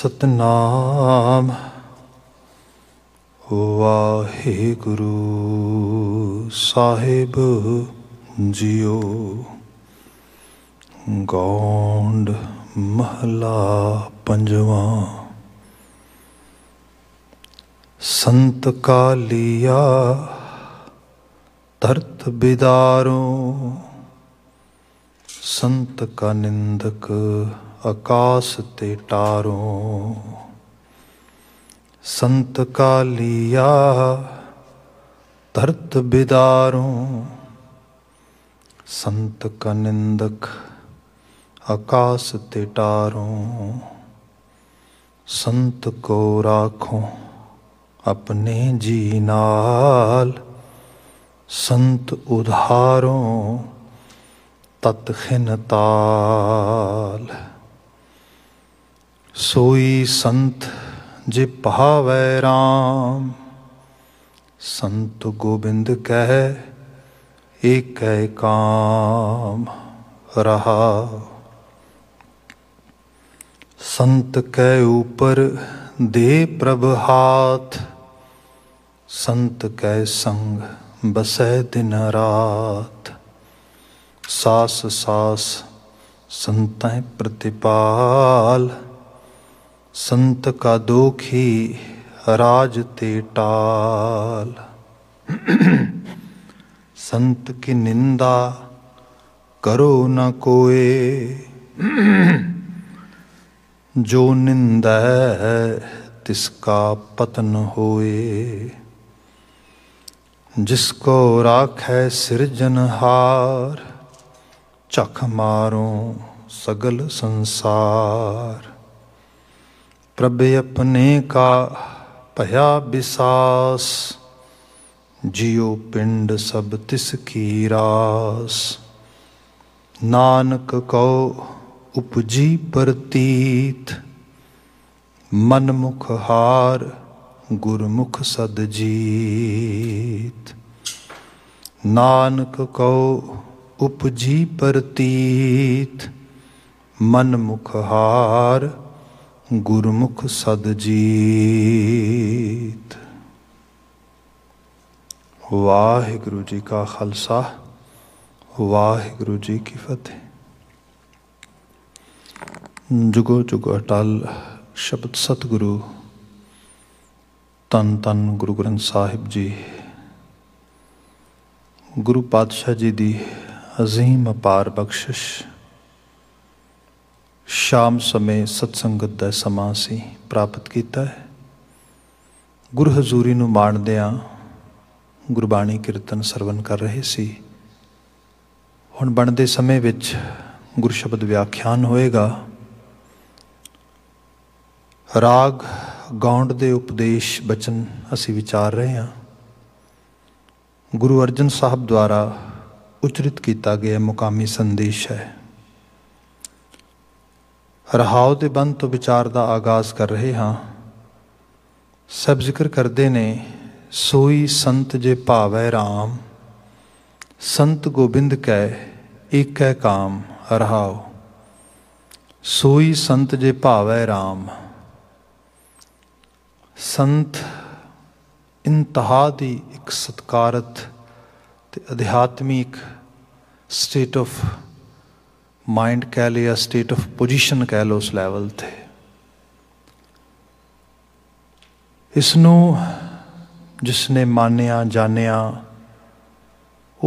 ਸਤਨਾਮ ਵਾਹਿਗੁਰੂ ਸਾਹਿਬ ਜੀਓ ਗੋਂਡ ਮਹਲਾ ਪੰਜਵਾਂ ਸੰਤ ਕਾਲੀਆ ਤਰਤ ਬਿਦਾਰੋ ਸੰਤ ਕਾ ਨਿੰਦਕ आकाश ते टारों संत का लिया धरत बिदारों संत का निंदक आकाश ते टारों संत को राखों अपने जी नाल संत उधारों तत्खिन ताल सोई संत जे पहावै राम संत गोविंद कह एक काम रहा संत के ऊपर दे प्रभ हाथ संत के संग बसे दिन रात सास सास संतें प्रतिपाल ਸੰਤ ਕਾ ਦੋਖੀ ਰਾਜ ਤੇ ਟਾਲ ਸੰਤ ਕੀ ਨਿੰਦਾ ਕਰੋ ਨ ਕੋਏ ਜੋ ਨਿੰਦਾ ਹੈ ਤਿਸ ਕਾ ਪਤਨ ਹੋਏ ਜਿਸ ਕੋ ਰਾਖੈ ਸਿਰਜਨਹਾਰ ਚਖ ਮਾਰੋ ਸਗਲ ਸੰਸਾਰ ਪ੍ਰਭ ਆਪਣੇ ਕਾ ਭਇਆ ਵਿਸਾਸ ਜਿਉ ਪਿੰਡ ਸਭ ਤਿਸ ਕੀ ਰਾਸ ਨਾਨਕ ਕਉ ਉਪਜੀ ਪ੍ਰਤੀਤ ਮਨ ਮੁਖ ਹਾਰ ਗੁਰਮੁਖ ਸਦ ਜੀਤ ਨਾਨਕ ਕਉ ਉਪਜੀ ਪ੍ਰਤੀਤ ਮਨ ਮੁਖ ਹਾਰ ਗੁਰਮੁਖ ਸਦ ਜੀਤ ਵਾਹਿਗੁਰੂ ਜੀ ਕਾ ਖਾਲਸਾ ਵਾਹਿਗੁਰੂ ਜੀ ਕੀ ਫਤਿਹ ਜੁਗੋ ਜੁਗ ਅਟਲ ਸ਼ਬਦ ਸਤਿਗੁਰੂ ਤਨ ਤਨ ਗੁਰੂ ਗ੍ਰੰਥ ਸਾਹਿਬ ਜੀ ਗੁਰੂ ਪਾਤਸ਼ਾਹ ਜੀ ਦੀ ਅਜ਼ੀਮ ਅਪਾਰ ਬਖਸ਼ਿਸ਼ ਸ਼ਾਮ ਸਮੇਂ ਸਤਸੰਗਤ ਦਾ ਸਮਾਂ ਸੀ ਪ੍ਰਾਪਤ ਕੀਤਾ ਹੈ ਗੁਰੂ ਹਜ਼ੂਰੀ ਨੂੰ ਆ ਗੁਰਬਾਣੀ ਕੀਰਤਨ ਸਰਵਨ ਕਰ ਰਹੇ ਸੀ ਹੁਣ ਬਣਦੇ ਸਮੇਂ ਵਿੱਚ ਗੁਰ ਸ਼ਬਦ ਵਿਆਖਿਆਨ ਹੋਏਗਾ ਰਾਗ ਗੌਂਡ ਦੇ ਉਪਦੇਸ਼ ਬਚਨ ਅਸੀਂ ਵਿਚਾਰ ਰਹੇ ਹਾਂ ਗੁਰੂ ਅਰਜਨ ਸਾਹਿਬ ਦੁਆਰਾ ਉਚਰਿਤ ਕੀਤਾ ਗਿਆ ਮੁਕਾਮੀ ਸੰਦੇਸ਼ ਹੈ ਰਹਾਉ ਤੇ ਬੰਦ ਤੋਂ ਵਿਚਾਰ ਦਾ ਆਗਾਜ਼ ਕਰ ਰਹੇ ਹਾਂ ਸਭ ਜ਼ਿਕਰ ਕਰਦੇ ਨੇ ਸੋਈ ਸੰਤ ਜੇ ਭਾਵੈ RAM ਸੰਤ ਗੋਬਿੰਦ ਕੈ ਏਕੈ ਕਾਮ ਰਹਾਉ ਸੋਈ ਸੰਤ ਜੇ ਭਾਵੈ RAM ਸੰਤ ਇੰਤਹਾ ਦੀ ਇੱਕ ਸਤਕਾਰਤ ਤੇ ਅਧਿਆਤਮਿਕ ਸਟੇਟ ਆਫ ਮਾਈਂਡ ਕਹਿ ਆ ਸਟੇਟ ਆਫ ਪੋਜੀਸ਼ਨ ਕਹਿ ਲੋ ਉਸ ਲੈਵਲ ਤੇ ਇਸ ਨੂੰ ਜਿਸ ਨੇ ਮੰਨਿਆ ਜਾਣਿਆ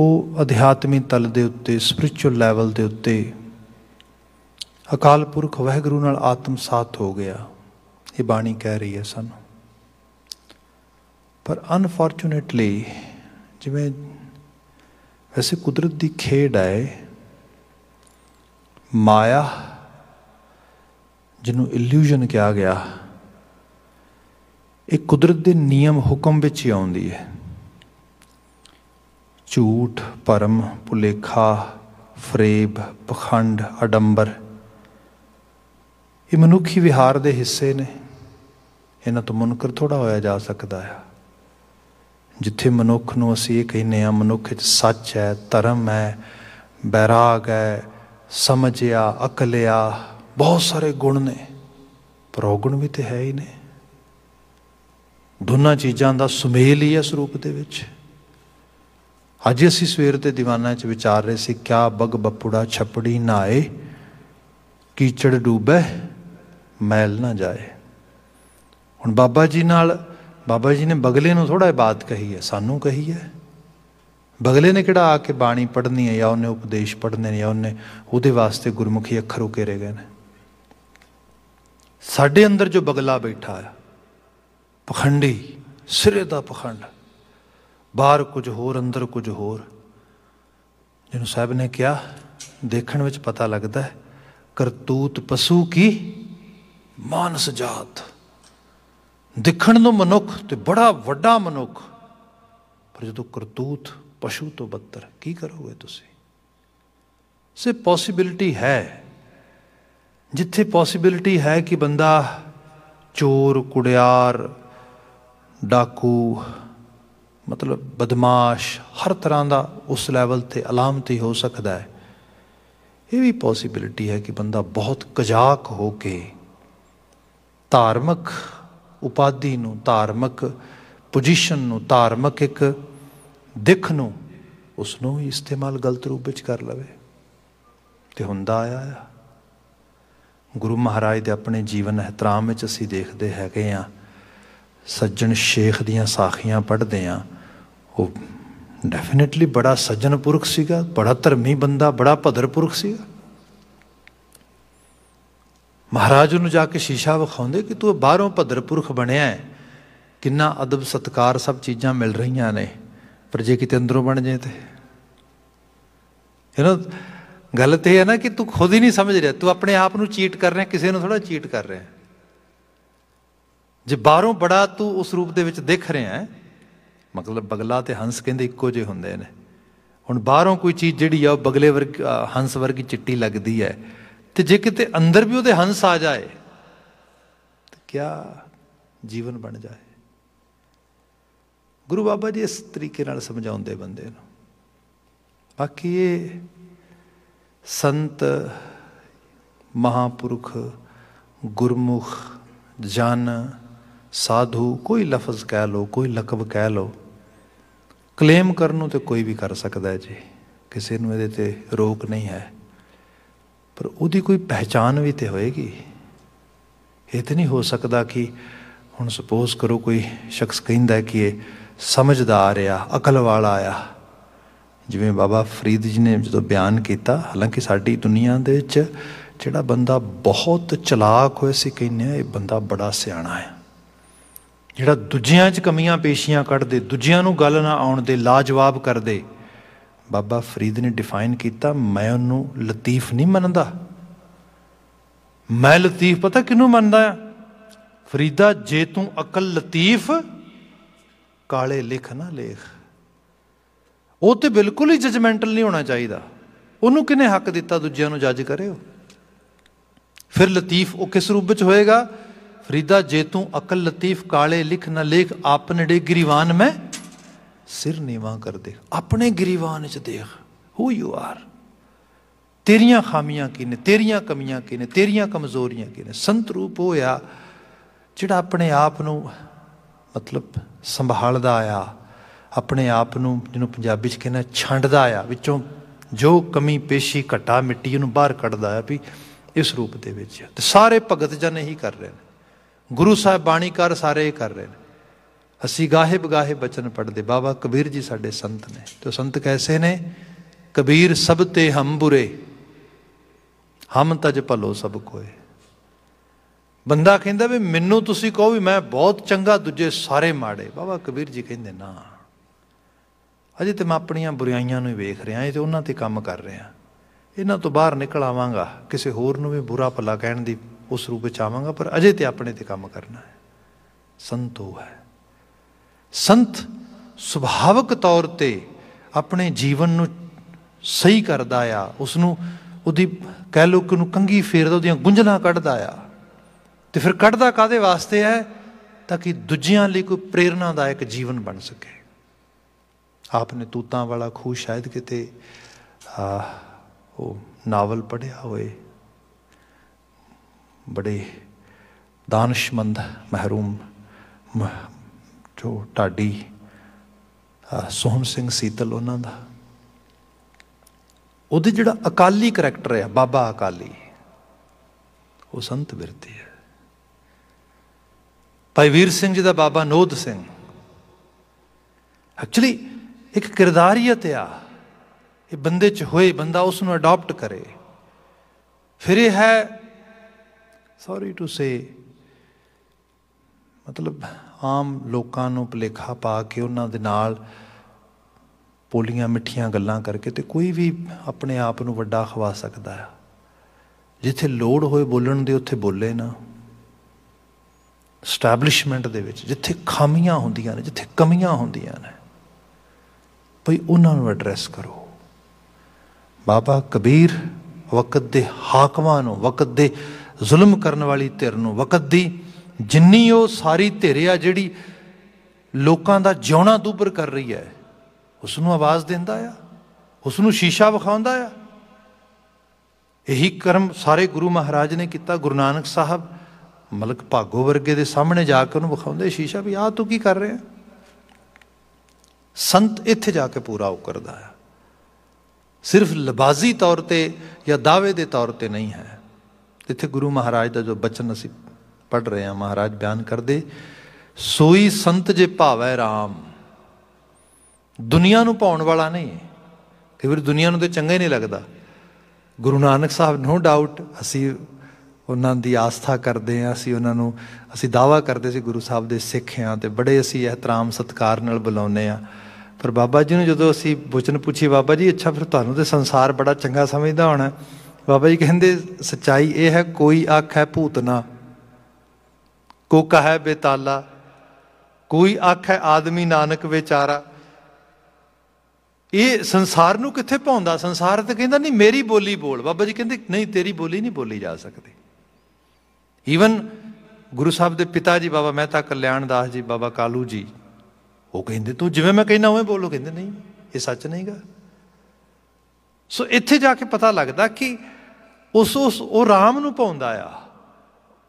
ਉਹ ਅਧਿਆਤਮਿਕ ਤਲ ਦੇ ਉੱਤੇ ਸਪਿਰਚੁਅਲ ਲੈਵਲ ਦੇ ਉੱਤੇ ਅਕਾਲ ਪੁਰਖ ਵਾਹਿਗੁਰੂ ਨਾਲ ਆਤਮ ਸਾਥ ਹੋ ਗਿਆ ਇਹ ਬਾਣੀ ਕਹਿ ਰਹੀ ਹੈ ਸਾਨੂੰ ਪਰ ਅਨਫੋਰਚੂਨੇਟਲੀ ਜਿਵੇਂ ਐਸੀ ਕੁਦਰਤ ਦੀ ਖੇਡ ਹੈ ਮਾਇਆ ਜਿਹਨੂੰ ਇਲੂਜਨ ਕਿਹਾ ਗਿਆ ਇਹ ਕੁਦਰਤ ਦੇ ਨਿਯਮ ਹੁਕਮ ਵਿੱਚ ਹੀ ਆਉਂਦੀ ਹੈ ਝੂਠ ਪਰਮ ਭੁਲੇਖਾ ਫਰੇਬ ਪਖੰਡ ਅਡੰਬਰ ਇਹ ਮਨੁੱਖੀ ਵਿਹਾਰ ਦੇ ਹਿੱਸੇ ਨੇ ਇਹਨਾਂ ਤੋਂ ਮੁਨਕਰ ਥੋੜਾ ਹੋਇਆ ਜਾ ਸਕਦਾ ਹੈ ਜਿੱਥੇ ਮਨੁੱਖ ਨੂੰ ਅਸੀਂ ਇਹ ਕਹਿੰਨੇ ਆ ਮਨੁੱਖ ਵਿੱਚ ਸੱਚ ਹੈ ਧਰਮ ਹੈ ਬੈਰਾਗ ਹੈ ਸਮਝਿਆ ਅਕਲਿਆ ਬਹੁਤ ਸਾਰੇ ਗੁਣ ਨੇ ਪਰ ਗੁਣ ਵੀ ਤੇ ਹੈ ਹੀ ਨੇ ਦੋਨਾਂ ਚੀਜ਼ਾਂ ਦਾ ਸੁਮੇਲ ਹੀ ਇਸ ਰੂਪ ਦੇ ਵਿੱਚ ਅੱਜ ਅਸੀਂ ਸਵੇਰ ਤੇ ਦੀਵਾਨਾ 'ਚ ਵਿਚਾਰ ਰਹੇ ਸੀ ਕਿਆ ਬਗ ਬੱਪੂੜਾ ਛਪੜੀ ਨਾਏ ਕੀਚੜ ਡੂਬੇ ਮੈਲ ਨਾ ਜਾਏ ਹੁਣ ਬਾਬਾ ਜੀ ਨਾਲ ਬਾਬਾ ਜੀ ਨੇ ਬਗਲੇ ਨੂੰ ਥੋੜਾ ਬਾਤ ਕਹੀ ਹੈ ਸਾਨੂੰ ਕਹੀ ਹੈ ਬਗਲੇ ਨੇ ਕਿਹੜਾ ਆ ਕੇ ਬਾਣੀ ਪੜ੍ਹਨੀ ਹੈ ਜਾਂ ਉਹਨੇ ਉਪਦੇਸ਼ ਪੜ੍ਹਨੇ ਨੇ ਜਾਂ ਉਹਨੇ ਉਹਦੇ ਵਾਸਤੇ ਗੁਰਮੁਖੀ ਅੱਖਰ ਉਕੇਰੇ ਗਏ ਨੇ ਸਾਡੇ ਅੰਦਰ ਜੋ ਬਗਲਾ ਬੈਠਾ ਹੈ ਪਖੰਡੀ ਸਿਰੇ ਦਾ ਪਖੰਡ ਬਾਹਰ ਕੁਝ ਹੋਰ ਅੰਦਰ ਕੁਝ ਹੋਰ ਜਿਹਨੂੰ ਸਾਹਿਬ ਨੇ ਕਿਹਾ ਦੇਖਣ ਵਿੱਚ ਪਤਾ ਲੱਗਦਾ ਹੈ ਕਰਤੂਤ ਪਸ਼ੂ ਕੀ ਮਾਨਸ ਜਾਤ ਦਿਖਣ ਨੂੰ ਮਨੁੱਖ ਤੇ ਬੜਾ ਵੱਡਾ ਮਨੁੱਖ ਪਰ ਜਦੋਂ ਕਰਤੂਤ ਪਸ਼ੂ ਤੋਂ ਬੱਤਰ ਕੀ ਕਰੋਗੇ ਤੁਸੀਂ ਸੇ ਪੋਸਿਬਿਲਟੀ ਹੈ ਜਿੱਥੇ ਪੋਸਿਬਿਲਟੀ ਹੈ ਕਿ ਬੰਦਾ ਚੋਰ ਕੁੜਿਆਰ ਡਾਕੂ ਮਤਲਬ ਬਦਮਾਸ਼ ਹਰ ਤਰ੍ਹਾਂ ਦਾ ਉਸ ਲੈਵਲ ਤੇ ਅਲਾਮਤੀ ਹੋ ਸਕਦਾ ਹੈ ਇਹ ਵੀ ਪੋਸਿਬਿਲਟੀ ਹੈ ਕਿ ਬੰਦਾ ਬਹੁਤ ਕਜਾਕ ਹੋ ਕੇ ਧਾਰਮਿਕ ਉਪਾਧੀ ਨੂੰ ਧਾਰਮਿਕ ਪੋਜੀਸ਼ਨ ਨੂੰ ਧਾਰਮਿਕ ਇੱਕ ਦਿੱਖ ਨੂੰ ਉਸ ਨੂੰ ਹੀ ਇਸਤੇਮਾਲ ਗਲਤ ਰੂਪ ਵਿੱਚ ਕਰ ਲਵੇ ਤੇ ਹੁੰਦਾ ਆਇਆ ਆ ਗੁਰੂ ਮਹਾਰਾਜ ਦੇ ਆਪਣੇ ਜੀਵਨ ਇਤਰਾਮ ਵਿੱਚ ਅਸੀਂ ਦੇਖਦੇ ਹੈਗੇ ਆ ਸੱਜਣ ਸ਼ੇਖ ਦੀਆਂ ਸਾਖੀਆਂ ਪੜ੍ਹਦੇ ਆ ਉਹ ਡੈਫੀਨਿਟਲੀ ਬੜਾ ਸੱਜਣ ਪੁਰਖ ਸੀਗਾ ਬੜਾ ਧਰਮੀ ਬੰਦਾ ਬੜਾ ਭਦਰ ਪੁਰਖ ਸੀਗਾ ਮਹਾਰਾਜ ਨੂੰ ਜਾ ਕੇ ਸ਼ੀਸ਼ਾ ਵਿਖਾਉਂਦੇ ਕਿ ਤੂੰ ਬਾਹਰੋਂ ਭਦਰ ਪੁਰਖ ਬਣਿਆ ਹੈ ਕਿੰਨਾ ਅਦਬ ਸਤਕਾਰ ਸਭ ਚੀਜ਼ਾਂ ਮਿਲ ਰਹੀਆਂ ਨੇ ਪਰ ਜੇ ਕਿਤੇ ਅੰਦਰੋਂ ਬਣ ਜਾਏ ਤੇ ਯੂ ਨਾ ਗੱਲ ਤੇ ਹੈ ਨਾ ਕਿ ਤੂੰ ਖੁਦ ਹੀ ਨਹੀਂ ਸਮਝ ਰਿਹਾ ਤੂੰ ਆਪਣੇ ਆਪ ਨੂੰ ਚੀਟ ਕਰ ਰਿਹਾ ਕਿਸੇ ਨੂੰ ਥੋੜਾ ਚੀਟ ਕਰ ਰਿਹਾ ਜੇ ਬਾਹਰੋਂ ਬੜਾ ਤੂੰ ਉਸ ਰੂਪ ਦੇ ਵਿੱਚ ਦਿਖ ਰਿਹਾ ਹੈ ਮਤਲਬ ਬਗਲਾ ਤੇ ਹੰਸ ਕਹਿੰਦੇ ਇੱਕੋ ਜਿਹੇ ਹੁੰਦੇ ਨੇ ਹੁਣ ਬਾਹਰੋਂ ਕੋਈ ਚੀਜ਼ ਜਿਹੜੀ ਆ ਉਹ ਬਗਲੇ ਵਰਗ ਹੰਸ ਵਰਗੀ ਚਿੱਟੀ ਲੱਗਦੀ ਹੈ ਤੇ ਜੇ ਕਿਤੇ ਅੰਦਰ ਵੀ ਉਹਦੇ ਹੰਸ ਆ ਜਾਏ ਤੇ ਕੀ ਜੀਵਨ ਬਣ ਜਾਏ ਗੁਰੂ ਬਾਬਾ ਜੀ ਇਸ ਤਰੀਕੇ ਨਾਲ ਸਮਝਾਉਂਦੇ ਬੰਦੇ ਨੂੰ ਬਾਕੀ ਇਹ ਸੰਤ ਮਹਾਪੁਰਖ ਗੁਰਮੁਖ ਜਨ ਸਾਧੂ ਕੋਈ ਲਫ਼ਜ਼ ਕਹਿ ਲੋ ਕੋਈ ਲਕਬ ਕਹਿ ਲੋ ਕਲੇਮ ਕਰਨ ਨੂੰ ਤੇ ਕੋਈ ਵੀ ਕਰ ਸਕਦਾ ਹੈ ਜੀ ਕਿਸੇ ਨੂੰ ਇਹਦੇ ਤੇ ਰੋਕ ਨਹੀਂ ਹੈ ਪਰ ਉਹਦੀ ਕੋਈ ਪਹਿਚਾਨ ਵੀ ਤੇ ਹੋਏਗੀ ਇਹ ਤੇ ਨਹੀਂ ਹੋ ਸਕਦਾ ਕਿ ਹੁਣ ਸੁਪੋਜ਼ ਕਰੋ ਕੋਈ ਸ਼ਖਸ ਕਹਿੰਦਾ ਕਿ ਇਹ ਸਮਝਦਾਰ ਆ ਅਕਲ ਵਾਲਾ ਆ ਜਿਵੇਂ ਬਾਬਾ ਫਰੀਦ ਜੀ ਨੇ ਜਦੋਂ ਬਿਆਨ ਕੀਤਾ ਹਾਲਾਂਕਿ ਸਾਡੀ ਦੁਨੀਆ ਦੇ ਵਿੱਚ ਜਿਹੜਾ ਬੰਦਾ ਬਹੁਤ ਚਲਾਕ ਹੋਏ ਸੀ ਕਹਿੰਨੇ ਆ ਇਹ ਬੰਦਾ ਬੜਾ ਸਿਆਣਾ ਹੈ ਜਿਹੜਾ ਦੂਜਿਆਂ 'ਚ ਕਮੀਆਂ ਪੇਸ਼ੀਆਂ ਕੱਢ ਦੇ ਦੂਜਿਆਂ ਨੂੰ ਗੱਲ ਨਾ ਆਉਣ ਦੇ ਲਾਜਵਾਬ ਕਰ ਦੇ ਬਾਬਾ ਫਰੀਦ ਨੇ ਡਿਫਾਈਨ ਕੀਤਾ ਮੈਂ ਉਹਨੂੰ ਲਤੀਫ ਨਹੀਂ ਮੰਨਦਾ ਮੈਂ ਲਤੀਫ ਪਤਾ ਕਿਨੂੰ ਮੰਨਦਾ ਆ ਫਰੀਦਾ ਜੇ ਤੂੰ ਅਕਲ ਲਤੀਫ ਕਾਲੇ ਲਿਖ ਨਾ ਲੇਖ ਉਹ ਤੇ ਬਿਲਕੁਲ ਹੀ ਜਜਮੈਂਟਲ ਨਹੀਂ ਹੋਣਾ ਚਾਹੀਦਾ ਉਹਨੂੰ ਕਿਨੇ ਹੱਕ ਦਿੱਤਾ ਦੂਜਿਆਂ ਨੂੰ ਜੱਜ ਕਰਿਓ ਫਿਰ ਲਤੀਫ ਉਹ ਕਿਸ ਰੂਪ ਵਿੱਚ ਹੋਏਗਾ ਫਰੀਦਾ ਜੇ ਤੂੰ ਅਕਲ ਲਤੀਫ ਕਾਲੇ ਲਿਖ ਨਾ ਲੇਖ ਆਪਣੇ ਡੇ ਗਰੀਵਾਨ ਮੈਂ ਸਿਰ ਨੀਵਾ ਕਰ ਦੇ ਆਪਣੇ ਗਰੀਵਾਨ ਚ ਦੇਖ ਹੂ ਯੂ ਆਰ ਤੇਰੀਆਂ ਖਾਮੀਆਂ ਕੀ ਨੇ ਤੇਰੀਆਂ ਕਮੀਆਂ ਕੀ ਨੇ ਤੇਰੀਆਂ ਕਮਜ਼ੋਰੀਆਂ ਕੀ ਨੇ ਸੰਤ ਰੂਪ ਹੋਇਆ ਜਿਹੜਾ ਆਪਣੇ ਆਪ ਨੂੰ ਮਤਲਬ ਸੰਭਾਲਦਾ ਆ ਆਪਣੇ ਆਪ ਨੂੰ ਜਿਹਨੂੰ ਪੰਜਾਬੀ 'ਚ ਕਹਿੰਦਾ ਛੰਡਦਾ ਆ ਵਿੱਚੋਂ ਜੋ ਕਮੀ ਪੇਸ਼ੀ ਘਟਾ ਮਿੱਟੀ ਨੂੰ ਬਾਹਰ ਕੱਢਦਾ ਆ ਵੀ ਇਸ ਰੂਪ ਦੇ ਵਿੱਚ ਤੇ ਸਾਰੇ ਭਗਤ ਜਨ ਇਹੀ ਕਰ ਰਹੇ ਨੇ ਗੁਰੂ ਸਾਹਿਬ ਬਾਣੀ ਕਰ ਸਾਰੇ ਇਹ ਕਰ ਰਹੇ ਨੇ ਅਸੀਂ ਗਾਹੇ ਬਗਾਹੇ ਬਚਨ ਪੜਦੇ ਬਾਬਾ ਕਬੀਰ ਜੀ ਸਾਡੇ ਸੰਤ ਨੇ ਤੇ ਸੰਤ ਕੈਸੇ ਨੇ ਕਬੀਰ ਸਭ ਤੇ ਹਮ ਬੁਰੇ ਹਮ ਤਜ ਭਲੋ ਸਭ ਕੋਏ ਬੰਦਾ ਕਹਿੰਦਾ ਵੀ ਮੈਨੂੰ ਤੁਸੀਂ ਕਹੋ ਵੀ ਮੈਂ ਬਹੁਤ ਚੰਗਾ ਦੂਜੇ ਸਾਰੇ ਮਾੜੇ ਬਾਬਾ ਕਬੀਰ ਜੀ ਕਹਿੰਦੇ ਨਾ ਅਜੇ ਤੇ ਮੈਂ ਆਪਣੀਆਂ ਬੁਰਾਈਆਂ ਨੂੰ ਹੀ ਵੇਖ ਰਿਹਾ ਹਾਂ ਤੇ ਉਹਨਾਂ ਤੇ ਕੰਮ ਕਰ ਰਿਹਾ ਇਹਨਾਂ ਤੋਂ ਬਾਹਰ ਨਿਕਲ ਆਵਾਂਗਾ ਕਿਸੇ ਹੋਰ ਨੂੰ ਵੀ ਬੁਰਾ ਭਲਾ ਕਹਿਣ ਦੀ ਉਸ ਰੂਪ ਵਿੱਚ ਆਵਾਂਗਾ ਪਰ ਅਜੇ ਤੇ ਆਪਣੇ ਤੇ ਕੰਮ ਕਰਨਾ ਹੈ ਸੰਤ ਉਹ ਹੈ ਸੰਤ ਸੁਭਾਵਕ ਤੌਰ ਤੇ ਆਪਣੇ ਜੀਵਨ ਨੂੰ ਸਹੀ ਕਰਦਾ ਆ ਉਸ ਨੂੰ ਉਹਦੀ ਕਹਿ ਲੋਕ ਨੂੰ ਕੰਗੀ ਫੇਰਦਾ ਉਹਦੀਆਂ ਗੁੰਝਲਾਂ ਕੱਢਦਾ ਆ ਤੇ ਫਿਰ ਕੱਢਦਾ ਕਾਦੇ ਵਾਸਤੇ ਹੈ ਤਾਂ ਕਿ ਦੂਜਿਆਂ ਲਈ ਕੋਈ ਪ੍ਰੇਰਣਾਦਾਇਕ ਜੀਵਨ ਬਣ ਸਕੇ ਆਪਨੇ ਤੂਤਾਂ ਵਾਲਾ ਖੂ ਸ਼ਾਇਦ ਕਿਤੇ ਆ ਉਹ ਨਾਵਲ ਪੜਿਆ ਹੋਵੇ ਬੜੇ ਦਾਨਿਸ਼ਮੰਦ ਮਹਿਰੂਮ ਜੋ ਢਾਡੀ ਸੋਹਣ ਸਿੰਘ ਸੀਤਲ ਉਹਨਾਂ ਦਾ ਉਹਦੇ ਜਿਹੜਾ ਅਕਾਲੀ ਕੈਰੈਕਟਰ ਹੈ ਬਾਬਾ ਅਕਾਲੀ ਉਹ ਸੰਤ ਬਿਰਤੀ ਹੈ ਭਾਈ ਵੀਰ ਸਿੰਘ ਜੀ ਦਾ ਬਾਬਾ ਨੋਦ ਸਿੰਘ ਐਕਚੁਅਲੀ ਇੱਕ ਕਿਰਦਾਰੀਅਤ ਆ ਇਹ ਬੰਦੇ 'ਚ ਹੋਏ ਬੰਦਾ ਉਸ ਨੂੰ ਅਡਾਪਟ ਕਰੇ ਫਿਰ ਇਹ ਹੈ ਸੌਰੀ ਟੂ ਸੇ ਮਤਲਬ ਆਮ ਲੋਕਾਂ ਨੂੰ ਭਲੇਖਾ ਪਾ ਕੇ ਉਹਨਾਂ ਦੇ ਨਾਲ ਪੋਲੀਆਂ ਮਿੱਠੀਆਂ ਗੱਲਾਂ ਕਰਕੇ ਤੇ ਕੋਈ ਵੀ ਆਪਣੇ ਆਪ ਨੂੰ ਵੱਡਾ ਖਵਾ ਸਕਦਾ ਹੈ ਜਿੱਥੇ ਲੋੜ ਹੋਏ ਬੋਲਣ ਦੇ ਉੱਥੇ ਬੋਲੇ ਨਾ ਸਟੈਬਲਿਸ਼ਮੈਂਟ ਦੇ ਵਿੱਚ ਜਿੱਥੇ ਖਾਮੀਆਂ ਹੁੰਦੀਆਂ ਨੇ ਜਿੱਥੇ ਕਮੀਆਂ ਹੁੰਦੀਆਂ ਨੇ ਭਈ ਉਹਨਾਂ ਨੂੰ ਐਡਰੈਸ ਕਰੋ ਬਾਬਾ ਕਬੀਰ ਵਕਤ ਦੇ ਹਾਕਮਾਂ ਨੂੰ ਵਕਤ ਦੇ ਜ਼ੁਲਮ ਕਰਨ ਵਾਲੀ ਧਿਰ ਨੂੰ ਵਕਤ ਦੀ ਜਿੰਨੀ ਉਹ ਸਾਰੀ ਧਿਰ ਆ ਜਿਹੜੀ ਲੋਕਾਂ ਦਾ ਜਿਉਣਾ ਦੂਬਰ ਕਰ ਰਹੀ ਹੈ ਉਸ ਨੂੰ ਆਵਾਜ਼ ਦਿੰਦਾ ਆ ਉਸ ਨੂੰ ਸ਼ੀਸ਼ਾ ਵਿਖਾਉਂਦਾ ਆ ਇਹੀ ਕਰਮ ਸਾਰੇ ਗੁਰੂ ਮਹਾਰਾਜ ਨੇ ਕੀਤਾ ਗੁਰੂ ਨਾਨਕ ਸਾਹਿਬ ਮਲਕ ਭਾਗੋ ਵਰਗੇ ਦੇ ਸਾਹਮਣੇ ਜਾ ਕੇ ਉਹਨੂੰ ਵਿਖਾਉਂਦੇ ਸ਼ੀਸ਼ਾ ਵੀ ਆਹ ਤੂੰ ਕੀ ਕਰ ਰਿਹਾ ਸੰਤ ਇੱਥੇ ਜਾ ਕੇ ਪੂਰਾ ਉਕਰਦਾ ਹੈ ਸਿਰਫ ਲਬਾਜ਼ੀ ਤੌਰ ਤੇ ਜਾਂ ਦਾਅਵੇ ਦੇ ਤੌਰ ਤੇ ਨਹੀਂ ਹੈ ਇੱਥੇ ਗੁਰੂ ਮਹਾਰਾਜ ਦਾ ਜੋ ਬਚਨ ਅਸੀਂ ਪੜ ਰਹੇ ਹਾਂ ਮਹਾਰਾਜ ਬਿਆਨ ਕਰਦੇ ਸੋਈ ਸੰਤ ਜੇ ਭਾਵੈ RAM ਦੁਨੀਆ ਨੂੰ ਪਾਉਣ ਵਾਲਾ ਨਹੀਂ ਕਿ ਵਾਰ ਦੁਨੀਆ ਨੂੰ ਤੇ ਚੰਗਾ ਹੀ ਨਹੀਂ ਲੱਗਦਾ ਗੁਰੂ ਨਾਨਕ ਸਾਹਿਬ ਨੋ ਡਾਊਟ ਅਸੀਂ ਉਹਨਾਂ ਦੀ ਆਸਥਾ ਕਰਦੇ ਆ ਅਸੀਂ ਉਹਨਾਂ ਨੂੰ ਅਸੀਂ ਦਾਵਾ ਕਰਦੇ ਸੀ ਗੁਰੂ ਸਾਹਿਬ ਦੇ ਸਿੱਖ ਆ ਤੇ ਬੜੇ ਅਸੀਂ ਇਹਤਰਾਮ ਸਤਕਾਰ ਨਾਲ ਬੁਲਾਉਂਦੇ ਆ ਪਰ ਬਾਬਾ ਜੀ ਨੂੰ ਜਦੋਂ ਅਸੀਂ ਬੁਚਨ ਪੁੱਛੀ ਬਾਬਾ ਜੀ ਅੱਛਾ ਫਿਰ ਤੁਹਾਨੂੰ ਤੇ ਸੰਸਾਰ ਬੜਾ ਚੰਗਾ ਸਮਝਦਾ ਹੋਣਾ ਬਾਬਾ ਜੀ ਕਹਿੰਦੇ ਸਚਾਈ ਇਹ ਹੈ ਕੋਈ ਅੱਖ ਹੈ ਭੂਤਨਾ ਕੋ ਕਹੈ ਬੇਤਾਲਾ ਕੋਈ ਅੱਖ ਹੈ ਆਦਮੀ ਨਾਨਕ ਵਿਚਾਰਾ ਇਹ ਸੰਸਾਰ ਨੂੰ ਕਿੱਥੇ ਪਾਉਂਦਾ ਸੰਸਾਰ ਤੇ ਕਹਿੰਦਾ ਨਹੀਂ ਮੇਰੀ ਬੋਲੀ ਬੋਲ ਬਾਬਾ ਜੀ ਕਹਿੰਦੇ ਨਹੀਂ ਤੇਰੀ ਬੋਲੀ ਨਹੀਂ ਬੋਲੀ ਜਾ ਸਕਦੀ ਈਵਨ ਗੁਰੂ ਸਾਹਿਬ ਦੇ ਪਿਤਾ ਜੀ ਬਾਬਾ ਮਹਿਤਾ ਕਲਿਆਣ ਦਾਸ ਜੀ ਬਾਬਾ ਕਾਲੂ ਜੀ ਉਹ ਕਹਿੰਦੇ ਤੂੰ ਜਿਵੇਂ ਮੈਂ ਕਹਿਣਾ ਉਵੇਂ ਬੋਲੋ ਕਹਿੰਦੇ ਨਹੀਂ ਇਹ ਸੱਚ ਨਹੀਂਗਾ ਸੋ ਇੱਥੇ ਜਾ ਕੇ ਪਤਾ ਲੱਗਦਾ ਕਿ ਉਸ ਉਸ ਉਹ ਰਾਮ ਨੂੰ ਪਾਉਂਦਾ ਆ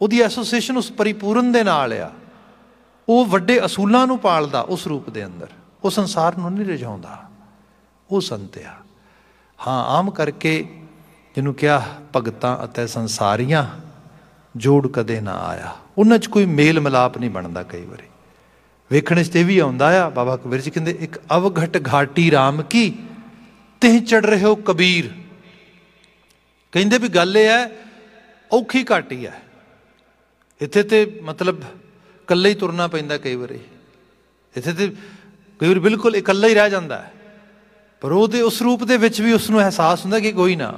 ਉਹਦੀ ਐਸੋਸੀਏਸ਼ਨ ਉਸ ਪਰਿਪੂਰਨ ਦੇ ਨਾਲ ਆ ਉਹ ਵੱਡੇ ਅਸੂਲਾਂ ਨੂੰ ਪਾਲਦਾ ਉਸ ਰੂਪ ਦੇ ਅੰਦਰ ਉਹ ਸੰਸਾਰ ਨੂੰ ਨਹੀਂ ਰਜਾਉਂਦਾ ਉਹ ਸੰਤ ਆ ਹਾਂ ਆਮ ਕਰਕੇ ਜਿਹਨੂੰ ਕਿਹਾ ਭਗਤਾਂ ਅਤੇ ਸੰਸਾਰੀਆਂ ਜੋੜ ਕਦੇ ਨਾ ਆਇਆ ਉਹਨਾਂ 'ਚ ਕੋਈ ਮੇਲ ਮਿਲਾਪ ਨਹੀਂ ਬਣਦਾ ਕਈ ਵਾਰੀ ਵੇਖਣ 'ਚ ਤੇ ਵੀ ਆਉਂਦਾ ਆ ਬਾਬਾ ਕਬੀਰ ਜੀ ਕਹਿੰਦੇ ਇੱਕ ਅਵਘਟ ਘਾਟੀ RAM ਕੀ ਤਹਿ ਚੜ ਰਹੇ ਹੋ ਕਬੀਰ ਕਹਿੰਦੇ ਵੀ ਗੱਲ ਇਹ ਹੈ ਔਖੀ ਘਾਟੀ ਹੈ ਇੱਥੇ ਤੇ ਮਤਲਬ ਇਕੱਲੇ ਹੀ ਤੁਰਨਾ ਪੈਂਦਾ ਕਈ ਵਾਰੀ ਇੱਥੇ ਤੇ ਕਈ ਵਾਰ ਬਿਲਕੁਲ ਇਕੱਲਾ ਹੀ ਰਹਿ ਜਾਂਦਾ ਪਰ ਉਹਦੇ ਉਸ ਰੂਪ ਦੇ ਵਿੱਚ ਵੀ ਉਸ ਨੂੰ ਅਹਿਸਾਸ ਹੁੰਦਾ ਕਿ ਕੋਈ ਨਾ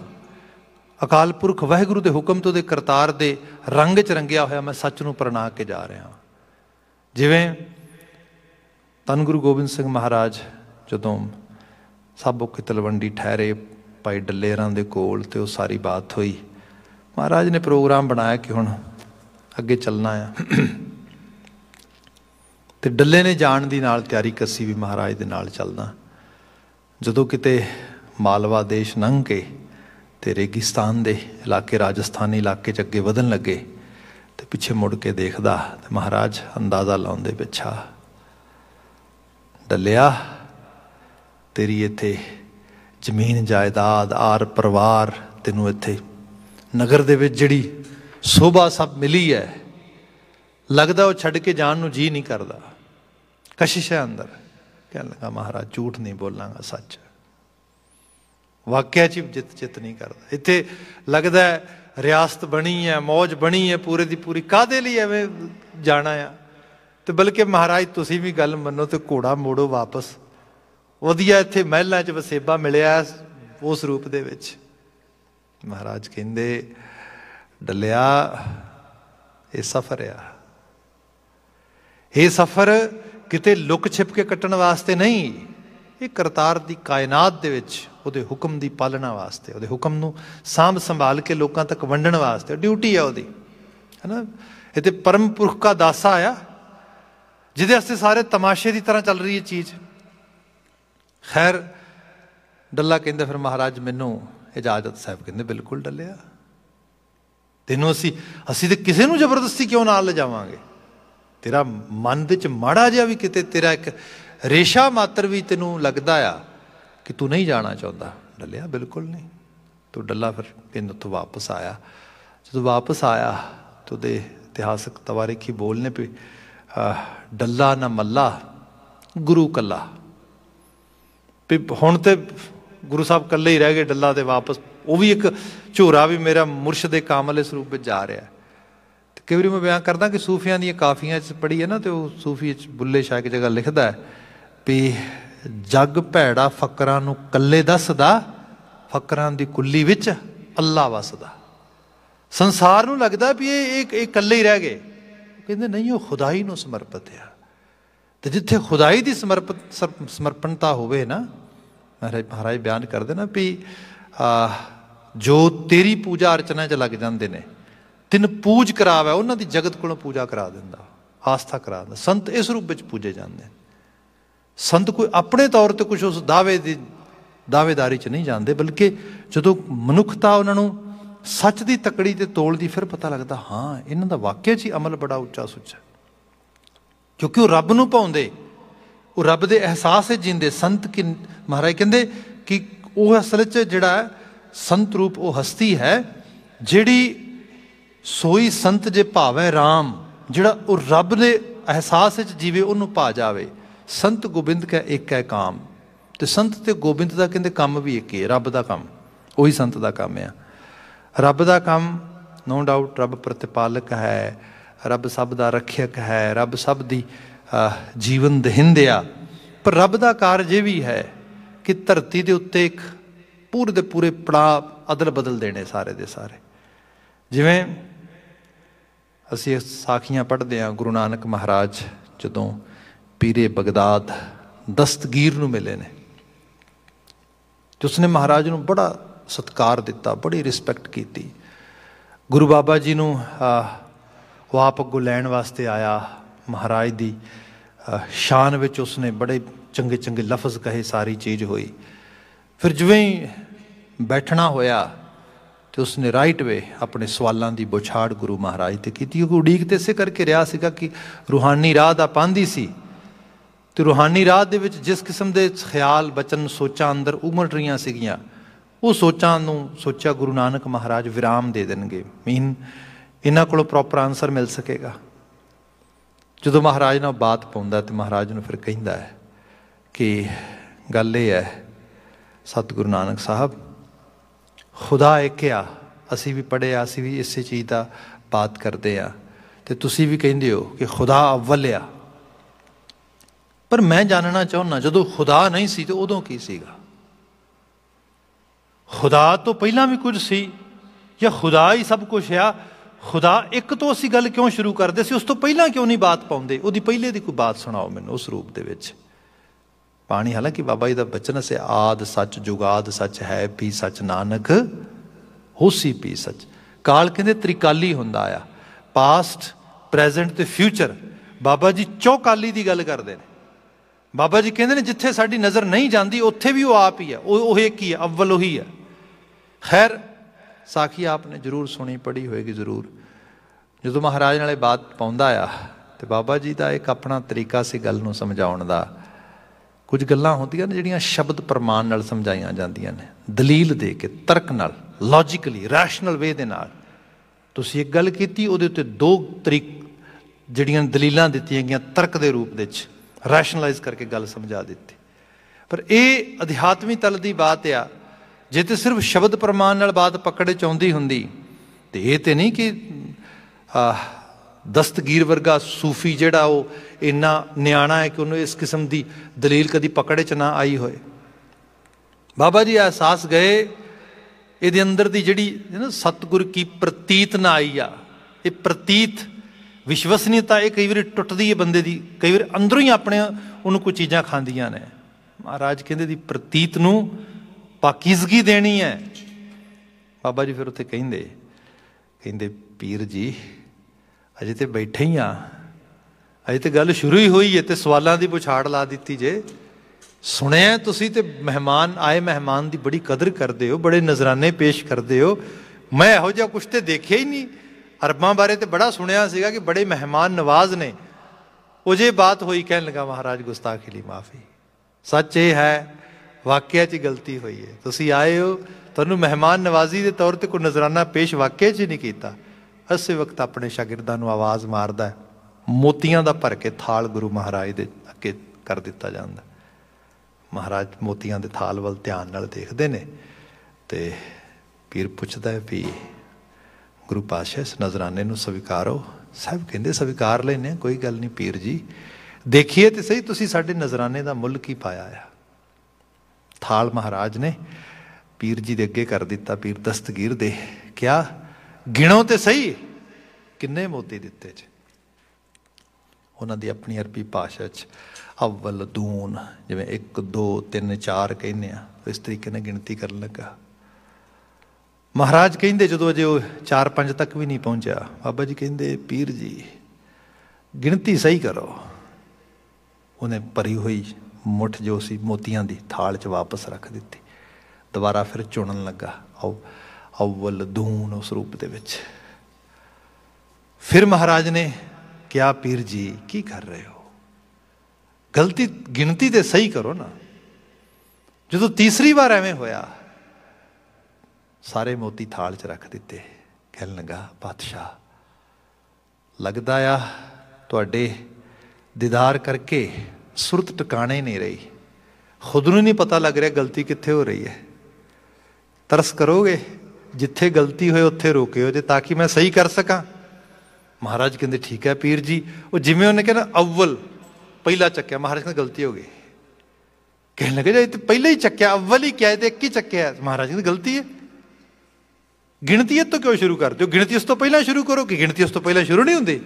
ਅਕਾਲ ਪੁਰਖ ਵਾਹਿਗੁਰੂ ਦੇ ਹੁਕਮ ਤੋਂ ਦੇ ਕਰਤਾਰ ਦੇ ਰੰਗ ਚ ਰੰਗਿਆ ਹੋਇਆ ਮੈਂ ਸੱਚ ਨੂੰ ਪ੍ਰਣਾ ਕੇ ਜਾ ਰਿਹਾ ਜਿਵੇਂ ਤਨ ਗੁਰੂ ਗੋਬਿੰਦ ਸਿੰਘ ਮਹਾਰਾਜ ਜਦੋਂ ਕੀ ਤਲਵੰਡੀ ਠਹਿਰੇ ਪਾਈ ਡੱਲੇਰਾਂ ਦੇ ਕੋਲ ਤੇ ਉਹ ਸਾਰੀ ਬਾਤ ਹੋਈ ਮਹਾਰਾਜ ਨੇ ਪ੍ਰੋਗਰਾਮ ਬਣਾਇਆ ਕਿ ਹੁਣ ਅੱਗੇ ਚੱਲਣਾ ਆ ਤੇ ਡੱਲੇ ਨੇ ਜਾਣ ਦੀ ਨਾਲ ਤਿਆਰੀ ਕਰਸੀ ਵੀ ਮਹਾਰਾਜ ਦੇ ਨਾਲ ਚੱਲਣਾ ਜਦੋਂ ਕਿਤੇ ਮਾਲਵਾ ਦੇਸ਼ ਨੰਗ ਕੇ ਤੇ ਰੇਗਿਸਤਾਨ ਦੇ ਇਲਾਕੇ ਰਾਜਸਥਾਨੀ ਇਲਾਕੇ ਚ ਅੱਗੇ ਵਧਣ ਲੱਗੇ ਤੇ ਪਿੱਛੇ ਮੁੜ ਕੇ ਦੇਖਦਾ ਤੇ ਮਹਾਰਾਜ ਅੰਦਾਜ਼ਾ ਲਾਉਂਦੇ ਪਿੱਛਾ ਡੱਲਿਆ ਤੇਰੀ ਇੱਥੇ ਜ਼ਮੀਨ ਜਾਇਦਾਦ ਆਰ ਪਰਿਵਾਰ ਤੈਨੂੰ ਇੱਥੇ ਨਗਰ ਦੇ ਵਿੱਚ ਜਿਹੜੀ ਸੋਭਾ ਸਭ ਮਿਲੀ ਹੈ ਲੱਗਦਾ ਉਹ ਛੱਡ ਕੇ ਜਾਣ ਨੂੰ ਜੀ ਨਹੀਂ ਕਰਦਾ ਕਸ਼ਿਸ਼ ਹੈ ਅੰਦਰ ਕਹਿਣ ਮਹਾਰਾਜ ਝੂਠ ਨਹੀਂ ਬੋਲਾਂਗਾ ਸੱਚ ਵਾਕਿਆ 'ਚ ਜਿੱਤ ਚਿਤ ਨਹੀਂ ਕਰਦਾ ਇੱਥੇ ਲੱਗਦਾ ਰਿਆਸਤ ਬਣੀ ਹੈ ਮੌਜ ਬਣੀ ਹੈ ਪੂਰੇ ਦੀ ਪੂਰੀ ਕਾਦੇ ਲਈ ਐਵੇਂ ਜਾਣਾ ਆ ਤੇ ਬਲਕਿ ਮਹਾਰਾਜ ਤੁਸੀਂ ਵੀ ਗੱਲ ਮੰਨੋ ਤੇ ਘੋੜਾ ਮੋੜੋ ਵਾਪਸ ਵਧੀਆ ਇੱਥੇ ਮਹਿਲਾਂ 'ਚ ਵਸੇਬਾ ਮਿਲਿਆ ਉਸ ਰੂਪ ਦੇ ਵਿੱਚ ਮਹਾਰਾਜ ਕਹਿੰਦੇ ਡਲਿਆ ਇਹ ਸਫ਼ਰ ਆ ਇਹ ਸਫ਼ਰ ਕਿਤੇ ਲੁਕ ਛਿਪ ਕੇ ਕੱਟਣ ਵਾਸਤੇ ਨਹੀਂ ਇਹ ਕਰਤਾਰ ਦੀ ਕਾਇਨਾਤ ਦੇ ਵਿੱਚ ਉਹਦੇ ਹੁਕਮ ਦੀ ਪਾਲਣਾ ਵਾਸਤੇ ਉਹਦੇ ਹੁਕਮ ਨੂੰ ਸਾਂਭ ਸੰਭਾਲ ਕੇ ਲੋਕਾਂ ਤੱਕ ਵੰਡਣ ਵਾਸਤੇ ਡਿਊਟੀ ਆ ਉਹਦੀ ਹੈਨਾ ਇਹ ਪਰਮ ਪੁਰਖ ਦਾ ਦਾਸਾ ਆਇਆ ਜਿਹਦੇ ਵਾਸਤੇ ਸਾਰੇ ਤਮਾਸ਼ੇ ਦੀ ਤਰ੍ਹਾਂ ਚੱਲ ਰਹੀ ਹੈ ਚੀਜ਼ ਖੈਰ ਡੱਲਾ ਕਹਿੰਦਾ ਫਿਰ ਮਹਾਰਾਜ ਮੈਨੂੰ ਇਜਾਜ਼ਤ ਸਾਹਿਬ ਕਹਿੰਦੇ ਬਿਲਕੁਲ ਡੱਲਿਆ ਤੈਨੂੰ ਅਸੀਂ ਅਸੀਂ ਤੇ ਕਿਸੇ ਨੂੰ ਜ਼ਬਰਦਸਤੀ ਕਿਉਂ ਨਾਲ ਲਿਜਾਵਾਂਗੇ ਤੇਰਾ ਮਨ ਵਿੱਚ ਮਾੜਾ ਜਿਹਾ ਵੀ ਕਿਤੇ ਤੇਰਾ ਇੱਕ ਰੇਸ਼ਾ ਮਾਤਰ ਵੀ ਤੈਨੂੰ ਲੱਗਦਾ ਆ ਕਿ ਤੂੰ ਨਹੀਂ ਜਾਣਾ ਚਾਹੁੰਦਾ ਡੱਲਿਆ ਬਿਲਕੁਲ ਨਹੀਂ ਤੂੰ ਡੱਲਾ ਫਿਰ ਪਿੰਡ ਤੋਂ ਵਾਪਸ ਆਇਆ ਜਦੋਂ ਵਾਪਸ ਆਇਆ ਤੋ ਦੇ ਇਤਿਹਾਸਕ ਤਵਾਰੀਖੀ ਬੋਲਨੇ ਪੇ ਡੱਲਾ ਨਾ ਮੱਲਾ ਗੁਰੂ ਕੱਲਾ ਪੇ ਹੁਣ ਤੇ ਗੁਰੂ ਸਾਹਿਬ ਕੱਲੇ ਹੀ ਰਹਿ ਗਏ ਡੱਲਾ ਤੇ ਵਾਪਸ ਉਹ ਵੀ ਇੱਕ ਝੋਰਾ ਵੀ ਮੇਰਾ ਦੇ ਕਾਮਲ ਇਸ ਰੂਪ ਵਿੱਚ ਜਾ ਰਿਹਾ ਤੇ ਕਈ ਵਾਰੀ ਮੈਂ ਬਿਆਨ ਕਰਦਾ ਕਿ ਸੂਫੀਆਂ ਦੀਆਂ ਕਾਫੀਆਂ ਚ ਪੜੀ ਹੈ ਨਾ ਤੇ ਉਹ ਸੂਫੀ ਚ ਬੁੱਲੇ ਸ਼ਾਹ ਦੀ ਜਗ੍ਹਾ ਲਿਖਦਾ ਹੈ ਪੇ ਜਗ ਭੈੜਾ ਫਕਰਾਂ ਨੂੰ ਕੱਲੇ ਦੱਸਦਾ ਫਕਰਾਂ ਦੀ ਕੁੱਲੀ ਵਿੱਚ ਅੱਲਾ ਵਸਦਾ ਸੰਸਾਰ ਨੂੰ ਲੱਗਦਾ ਵੀ ਇਹ ਇੱਕ ਇਕੱਲੇ ਹੀ ਰਹਿ ਗਏ ਕਹਿੰਦੇ ਨਹੀਂ ਉਹ ਖੁਦਾਈ ਨੂੰ ਸਮਰਪਿਤ ਆ ਤੇ ਜਿੱਥੇ ਖੁਦਾਈ ਦੀ ਸਮਰਪਿਤ ਸਮਰਪਣਤਾ ਹੋਵੇ ਨਾ ਮਹਾਰਾਜ ਬਿਆਨ ਕਰਦੇ ਨਾ ਵੀ ਜੋ ਤੇਰੀ ਪੂਜਾ ਅਰਚਨਾ 'ਚ ਲੱਗ ਜਾਂਦੇ ਨੇ ਤਿੰਨ ਪੂਜ ਕਰਾਵਾ ਉਹਨਾਂ ਦੀ ਜਗਤ ਕੋਲੋਂ ਪੂਜਾ ਕਰਾ ਦਿੰਦਾ ਆਸਥਾ ਕਰਾ ਦਿੰਦਾ ਸੰਤ ਇਸ ਰੂਪ ਵਿੱਚ ਪੂਜੇ ਜਾਂਦੇ ਨੇ ਸੰਤ ਕੋਈ ਆਪਣੇ ਤੌਰ ਤੇ ਕੁਝ ਉਸ ਦਾਅਵੇ ਦੀ ਦਾਅਵੇਦਾਰੀ 'ਚ ਨਹੀਂ ਜਾਂਦੇ ਬਲਕਿ ਜਦੋਂ ਮਨੁੱਖਤਾ ਉਹਨਾਂ ਨੂੰ ਸੱਚ ਦੀ ਤਕੜੀ ਤੇ ਤੋਲ ਦੀ ਫਿਰ ਪਤਾ ਲੱਗਦਾ ਹਾਂ ਇਹਨਾਂ ਦਾ ਵਾਕਿਆ 'ਚ ਹੀ ਅਮਲ ਬੜਾ ਉੱਚਾ ਸੁੱਚਾ ਕਿਉਂਕਿ ਉਹ ਰੱਬ ਨੂੰ ਪਾਉਂਦੇ ਉਹ ਰੱਬ ਦੇ ਅਹਿਸਾਸ 'ਚ ਜਿੰਦੇ ਸੰਤ ਕਿ ਮਹਾਰਾਜ ਕਹਿੰਦੇ ਕਿ ਉਹ ਅਸਲ 'ਚ ਜਿਹੜਾ ਸੰਤ ਰੂਪ ਉਹ ਹਸਤੀ ਹੈ ਜਿਹੜੀ ਸੋਈ ਸੰਤ ਜੇ ਭਾਵੇਂ RAM ਜਿਹੜਾ ਉਹ ਰੱਬ ਦੇ ਅਹਿਸਾਸ ਵਿੱਚ ਜੀਵੇ ਉਹਨੂੰ ਪਾ ਜਾਵੇ ਸੰਤ ਗੋਬਿੰਦ ਕਾ ਇੱਕ ਹੈ ਕਾਮ ਤੇ ਸੰਤ ਤੇ ਗੋਬਿੰਦ ਦਾ ਕਹਿੰਦੇ ਕੰਮ ਵੀ ਇੱਕ ਹੀ ਰੱਬ ਦਾ ਕੰਮ ਉਹੀ ਸੰਤ ਦਾ ਕੰਮ ਆ ਰੱਬ ਦਾ ਕੰਮ ਨੋ ਡਾਊਟ ਰੱਬ ਪ੍ਰਤਿਪਾਲਕ ਹੈ ਰੱਬ ਸਭ ਦਾ ਰੱਖਿਅਕ ਹੈ ਰੱਬ ਸਭ ਦੀ ਜੀਵਨ ਦਹਿੰਦਿਆ ਪਰ ਰੱਬ ਦਾ ਕਾਰਜ ਇਹ ਵੀ ਹੈ ਕਿ ਧਰਤੀ ਦੇ ਉੱਤੇ ਇੱਕ ਪੂਰੇ ਦੇ ਪੂਰੇ ਪੜਾਅ ਅਦਲ ਬਦਲ ਦੇਣੇ ਸਾਰੇ ਦੇ ਸਾਰੇ ਜਿਵੇਂ ਅਸੀਂ ਸਾਖੀਆਂ ਪੜ੍ਹਦੇ ਹਾਂ ਗੁਰੂ ਨਾਨਕ ਮਹਾਰਾਜ ਜਦੋਂ ਪੀਰੇ ਬਗਦਾਦ ਦਸਤਗੀਰ ਨੂੰ ਮਿਲੇ ਨੇ ਨੇ ਮਹਾਰਾਜ ਨੂੰ ਬੜਾ ਸਤਕਾਰ ਦਿੱਤਾ ਬੜੀ ਰਿਸਪੈਕਟ ਕੀਤੀ ਗੁਰੂ ਬਾਬਾ ਜੀ ਨੂੰ ਉਹ ਆਪ ਅੱਗੋਂ ਲੈਣ ਵਾਸਤੇ ਆਇਆ ਮਹਾਰਾਜ ਦੀ ਸ਼ਾਨ ਵਿੱਚ ਉਸਨੇ ਬੜੇ ਚੰਗੇ ਚੰਗੇ ਲਫ਼ਜ਼ ਕਹੇ ਸਾਰੀ ਚੀਜ਼ ਹੋਈ ਫਿਰ ਜਿਵੇਂ ਬੈਠਣਾ ਹੋਇਆ ਤੇ ਉਸਨੇ ਰਾਈਟ ਵੇ ਆਪਣੇ ਸਵਾਲਾਂ ਦੀ ਬੁਛਾੜ ਗੁਰੂ ਮਹਾਰਾਜ ਤੇ ਕੀਤੀ ਉਹ ਉਡੀਕ ਤੇ ਸੇ ਕਰਕੇ ਰਿਆ ਸੀਗਾ ਕਿ ਰੂਹਾਨੀ ਰਾਹ ਦਾ ਪਾਂਦੀ ਸੀ ਤੇ ਰੂਹਾਨੀ ਰਾਹ ਦੇ ਵਿੱਚ ਜਿਸ ਕਿਸਮ ਦੇ ਖਿਆਲ ਬਚਨ ਸੋਚਾਂ ਅੰਦਰ ਉਮੜ ਰਹੀਆਂ ਸੀਗੀਆਂ ਉਹ ਸੋਚਾਂ ਨੂੰ ਸੋਚਿਆ ਗੁਰੂ ਨਾਨਕ ਮਹਾਰਾਜ ਵਿਰਾਮ ਦੇ ਦੇਣਗੇ ਮੀਨ ਇਹਨਾਂ ਕੋਲੋਂ ਪ੍ਰੋਪਰ ਆਨਸਰ ਮਿਲ ਸਕੇਗਾ ਜਦੋਂ ਮਹਾਰਾਜ ਨਾਲ ਬਾਤ ਪਾਉਂਦਾ ਤੇ ਮਹਾਰਾਜ ਨੂੰ ਫਿਰ ਕਹਿੰਦਾ ਹੈ ਕਿ ਗੱਲ ਇਹ ਹੈ ਸਤਿਗੁਰੂ ਨਾਨਕ ਸਾਹਿਬ ਖੁਦਾ ਇੱਕਿਆ ਅਸੀਂ ਵੀ ਪੜਿਆ ਅਸੀਂ ਵੀ ਇਸੇ ਚੀਜ਼ ਦਾ ਬਾਤ ਕਰਦੇ ਆ ਤੇ ਤੁਸੀਂ ਵੀ ਕਹਿੰਦੇ ਹੋ ਕਿ ਖੁਦਾ ਅਵਲਿਆ ਪਰ ਮੈਂ ਜਾਣਨਾ ਚਾਹੁੰਨਾ ਜਦੋਂ ਖੁਦਾ ਨਹੀਂ ਸੀ ਤੇ ਉਦੋਂ ਕੀ ਸੀਗਾ ਖੁਦਾ ਤੋਂ ਪਹਿਲਾਂ ਵੀ ਕੁਝ ਸੀ ਜਾਂ ਖੁਦਾ ਹੀ ਸਭ ਕੁਝ ਆ ਖੁਦਾ ਇੱਕ ਤੋਂ ਅਸੀਂ ਗੱਲ ਕਿਉਂ ਸ਼ੁਰੂ ਕਰਦੇ ਸੀ ਉਸ ਤੋਂ ਪਹਿਲਾਂ ਕਿਉਂ ਨਹੀਂ ਬਾਤ ਪਾਉਂਦੇ ਉਹਦੀ ਪਹਿਲੇ ਦੀ ਕੋਈ ਬਾਤ ਸੁਣਾਓ ਮੈਨੂੰ ਉਸ ਰੂਪ ਦੇ ਵਿੱਚ ਪਾਣੀ ਹਾਲਾਂਕਿ ਬਾਬਾ ਜੀ ਦਾ ਬਚਨ ਸੇ ਆਦ ਸੱਚ ਜੁਗਾਦ ਸੱਚ ਹੈ ਵੀ ਸੱਚ ਨਾਨਕ ਹੋਸੀ ਵੀ ਸੱਚ ਕਾਲ ਕਹਿੰਦੇ ਤ੍ਰਿਕਾਲੀ ਹੁੰਦਾ ਆ ਪਾਸਟ ਪ੍ਰੈਜ਼ੈਂਟ ਤੇ ਫਿਊਚਰ ਬਾਬਾ ਜੀ ਚੌਕਾਲੀ ਦੀ ਗੱਲ ਕਰਦੇ ਨੇ ਬਾਬਾ ਜੀ ਕਹਿੰਦੇ ਨੇ ਜਿੱਥੇ ਸਾਡੀ ਨਜ਼ਰ ਨਹੀਂ ਜਾਂਦੀ ਉੱਥੇ ਵੀ ਉਹ ਆਪ ਹੀ ਹੈ ਉਹ ਉਹ ਇੱਕ ਹੀ ਹੈ ਅਵਲ ਉਹੀ ਹੈ ਖੈਰ ਸਾਖੀ ਆਪਨੇ ਜ਼ਰੂਰ ਸੁਣੀ ਪੜੀ ਹੋਏਗੀ ਜ਼ਰੂਰ ਜਦੋਂ ਮਹਾਰਾਜ ਨਾਲੇ ਬਾਤ ਪਾਉਂਦਾ ਆ ਤੇ ਬਾਬਾ ਜੀ ਦਾ ਇੱਕ ਆਪਣਾ ਤਰੀਕਾ ਸੀ ਗੱਲ ਨੂੰ ਸਮਝਾਉਣ ਦਾ ਕੁਝ ਗੱਲਾਂ ਹੁੰਦੀਆਂ ਨੇ ਜਿਹੜੀਆਂ ਸ਼ਬਦ ਪ੍ਰਮਾਣ ਨਾਲ ਸਮਝਾਈਆਂ ਜਾਂਦੀਆਂ ਨੇ ਦਲੀਲ ਦੇ ਕੇ ਤਰਕ ਨਾਲ ਲੌਜੀਕਲੀ ਰੈਸ਼ਨਲ ਵੇ ਦੇ ਨਾਲ ਤੁਸੀਂ ਇੱਕ ਗੱਲ ਕੀਤੀ ਉਹਦੇ ਉੱਤੇ ਦੋ ਤਰੀਕ ਜਿਹੜੀਆਂ ਦਲੀਲਾਂ ਦਿੱਤੀਆਂ ਗਈਆਂ ਤਰਕ ਦੇ ਰੂਪ ਦੇ ਵਿੱਚ ਰੈਸ਼ਨਲਾਈਜ਼ ਕਰਕੇ ਗੱਲ ਸਮਝਾ ਦਿੱਤੀ ਪਰ ਇਹ ਅਧਿਆਤਮੀ ਤਲ ਦੀ ਬਾਤ ਆ ਜੇ ਤੇ ਸਿਰਫ ਸ਼ਬਦ ਪ੍ਰਮਾਣ ਨਾਲ ਬਾਤ ਪਕੜੇ ਚਾਉਂਦੀ ਹੁੰਦੀ ਤੇ ਇਹ ਤੇ ਨਹੀਂ ਕਿ ਦਸਤਗੀਰ ਵਰਗਾ ਸੂਫੀ ਜਿਹੜਾ ਉਹ ਇੰਨਾ ਨਿਆਣਾ ਹੈ ਕਿ ਉਹਨੂੰ ਇਸ ਕਿਸਮ ਦੀ ਦਲੀਲ ਕਦੀ ਪਕੜੇ ਚ ਨਾ ਆਈ ਹੋਏ ਬਾਬਾ ਜੀ ਅਹਿਸਾਸ ਗਏ ਇਹਦੇ ਅੰਦਰ ਦੀ ਜਿਹੜੀ ਨਾ ਸਤਗੁਰ ਕੀ ਪ੍ਰਤੀਤ ਨਾ ਆਈ ਆ ਇਹ ਪ੍ਰਤੀਤ ਵਿਸ਼ਵਸਨੀਤਾ ਇਹ ਕਈ ਵਾਰੀ ਟੁੱਟਦੀ ਹੈ ਬੰਦੇ ਦੀ ਕਈ ਵਾਰ ਅੰਦਰੋਂ ਹੀ ਆਪਣੇ ਉਹਨੂੰ ਕੋਈ ਚੀਜ਼ਾਂ ਖਾਂਦੀਆਂ ਨੇ ਮਹਾਰਾਜ ਕਹਿੰਦੇ ਦੀ ਪ੍ਰਤੀਤ ਨੂੰ ਪਾਕੀਜ਼ਗੀ ਦੇਣੀ ਹੈ ਬਾਬਾ ਜੀ ਫਿਰ ਉੱਥੇ ਕਹਿੰਦੇ ਕਹਿੰਦੇ ਪੀਰ ਜੀ ਅਜੇ ਤੇ ਬੈਠੇ ਹੀ ਆ ਅਜੇ ਤੇ ਗੱਲ ਸ਼ੁਰੂ ਹੀ ਹੋਈ ਹੈ ਤੇ ਸਵਾਲਾਂ ਦੀ ਪੁਛਾੜ ਲਾ ਦਿੱਤੀ ਜੇ ਸੁਣਿਆ ਤੁਸੀਂ ਤੇ ਮਹਿਮਾਨ ਆਏ ਮਹਿਮਾਨ ਦੀ ਬੜੀ ਕਦਰ ਕਰਦੇ ਹੋ ਬੜੇ ਨਜ਼ਰਾਨੇ ਪੇਸ਼ ਕਰਦੇ ਹੋ ਮੈਂ ਇਹੋ ਜਿਹਾ ਕੁਝ ਤੇ ਦੇਖਿਆ ਹੀ ਨਹੀਂ ਅਰਬਾਂ ਬਾਰੇ ਤੇ ਬੜਾ ਸੁਣਿਆ ਸੀਗਾ ਕਿ ਬੜੇ ਮਹਿਮਾਨ ਨਵਾਜ਼ ਨੇ ਉਹ ਜੇ ਬਾਤ ਹੋਈ ਕਹਿਣ ਲੱਗਾ ਮਹਾਰਾਜ ਗੁਸਤਾਖੀ ਲਈ ਮਾਫੀ ਸੱਚ ਇਹ ਹੈ ਵਾਕਿਆ 'ਚ ਗਲਤੀ ਹੋਈ ਹੈ ਤੁਸੀਂ ਆਏ ਹੋ ਤੁਹਾਨੂੰ ਮਹਿਮਾਨ ਨਵਾਜ਼ੀ ਦੇ ਤੌਰ ਤੇ ਕੋਈ ਨਜ਼ਰਾਨਾ ਪੇਸ਼ ਵਾਕਿਆ 'ਚ ਨਹੀਂ ਕੀਤਾ ਅਸੇ ਵਕਤ ਆਪਣੇ ਸ਼ਾਗਿਰਦਾਂ ਨੂੰ ਆਵਾਜ਼ ਮਾਰਦਾ ਮੋਤੀਆਂ ਦਾ ਭਰ ਕੇ ਥਾਲ ਗੁਰੂ ਮਹਾਰਾਜ ਦੇ ਅੱਗੇ ਕਰ ਦਿੱਤਾ ਜਾਂਦਾ ਮਹਾਰਾਜ ਮੋਤੀਆਂ ਦੇ ਥਾਲ ਵੱਲ ਧਿਆਨ ਨਾਲ ਦੇਖਦੇ ਨੇ ਤੇ ਪੀਰ ਪੁੱਛਦਾ ਹੈ ਵੀ ਗੁਰੂ ਪਾਤਸ਼ਾਹ ਇਸ ਨਜ਼ਰਾਨੇ ਨੂੰ ਸਵੀਕਾਰੋ ਸਭ ਕਹਿੰਦੇ ਸਵੀਕਾਰ ਲੈਨੇ ਕੋਈ ਗੱਲ ਨਹੀਂ ਪੀਰ ਜੀ ਦੇਖੀਏ ਤੇ ਸਹੀ ਤੁਸੀਂ ਸਾਡੇ ਨਜ਼ਰਾਨੇ ਦਾ ਮੁੱਲ ਕੀ ਪਾਇਆ ਆ ਥਾਲ ਮਹਾਰਾਜ ਨੇ ਪੀਰ ਜੀ ਦੇ ਅੱਗੇ ਕਰ ਦਿੱਤਾ ਪੀਰ ਦਸਤਗੀਰ ਦੇ ਕਿਆ ਗਿਣੋ ਤੇ ਸਹੀ ਕਿੰਨੇ ਮੋਤੀ ਦਿੱਤੇ ਚ ਉਹਨਾਂ ਦੀ ਆਪਣੀ ਅਰਬੀ ਭਾਸ਼ਾ ਚ ਅਵਲ ਦੂਨ ਜਿਵੇਂ 1 2 3 4 ਕਹਿੰਦੇ ਆ ਇਸ ਤਰੀਕੇ ਨਾਲ ਗਿਣਤੀ ਕਰਨ ਲੱਗਾ ਮਹਾਰਾਜ ਕਹਿੰਦੇ ਜਦੋਂ ਅਜੇ ਉਹ 4-5 ਤੱਕ ਵੀ ਨਹੀਂ ਪਹੁੰਚਿਆ ਬਾਬਾ ਜੀ ਕਹਿੰਦੇ ਪੀਰ ਜੀ ਗਿਣਤੀ ਸਹੀ ਕਰੋ ਉਹਨੇ ਭਰੀ ਹੋਈ ਮੁੱਠ ਜੋ ਸੀ ਮੋਤੀਆਂ ਦੀ ਥਾਲ 'ਚ ਵਾਪਸ ਰੱਖ ਦਿੱਤੀ ਦੁਬਾਰਾ ਫਿਰ ਚੁਣਨ ਲੱਗਾ ਅਵਲ ਦੂਨ ਉਸ ਰੂਪ ਦੇ ਵਿੱਚ ਫਿਰ ਮਹਾਰਾਜ ਨੇ ਕਿਹਾ ਪੀਰ ਜੀ ਕੀ ਕਰ ਰਹੇ ਹੋ ਗਲਤੀ ਗਿਣਤੀ ਤੇ ਸਹੀ ਕਰੋ ਨਾ ਜਦੋਂ ਤੀਸਰੀ ਵਾਰ ਐਵੇਂ ਹੋਇਆ ਸਾਰੇ ਮੋਤੀ ਥਾਲ 'ਚ ਰੱਖ ਦਿੱਤੇ ਕਹਿਣ ਲੱਗਾ ਬਾਦਸ਼ਾਹ ਲੱਗਦਾ ਆ ਤੁਹਾਡੇ ਦੀਦਾਰ ਕਰਕੇ ਸੁਰਤ ਟਿਕਾਣੇ ਨਹੀਂ ਰਹੀ ਖੁਦ ਨੂੰ ਨਹੀਂ ਪਤਾ ਲੱਗ ਰਿਹਾ ਗਲਤੀ ਕਿੱਥੇ ਹੋ ਰਹੀ ਹੈ ਤਰਸ ਕਰੋਗੇ ਜਿੱਥੇ ਗਲਤੀ ਹੋਏ ਉੱਥੇ ਰੋਕਿਓ ਜੇ ਤਾਂ ਕਿ ਮੈਂ ਸਹੀ ਕਰ ਸਕਾਂ ਮਹਾਰਾਜ ਕਹਿੰਦੇ ਠੀਕ ਹੈ ਪੀਰ ਜੀ ਉਹ ਜਿਵੇਂ ਉਹਨੇ ਕਿਹਾ ਅਵਲ ਪਹਿਲਾ ਚੱਕਿਆ ਮਹਾਰਾਜ ਕਹਿੰਦੇ ਗਲਤੀ ਹੋ ਗਈ ਕਹਿਣ ਲੱਗੇ ਜੇ ਪਹਿਲਾ ਹੀ ਚੱਕਿਆ ਅਵਲ ਹੀ ਕਹਿ ਦੇ ਕਿ ਚੱਕਿਆ ਮਹਾਰਾਜ ਕਹਿੰਦੇ ਗਲਤੀ ਹੈ ਗਿਣਤੀਅਤ ਤੋਂ ਕਿਉਂ ਸ਼ੁਰੂ ਕਰਦੇ ਹੋ ਗਿਣਤੀ ਉਸ ਤੋਂ ਪਹਿਲਾਂ ਸ਼ੁਰੂ ਕਰੋ ਕਿ ਗਿਣਤੀ ਉਸ ਤੋਂ ਪਹਿਲਾਂ ਸ਼ੁਰੂ ਨਹੀਂ ਹੁੰਦੀ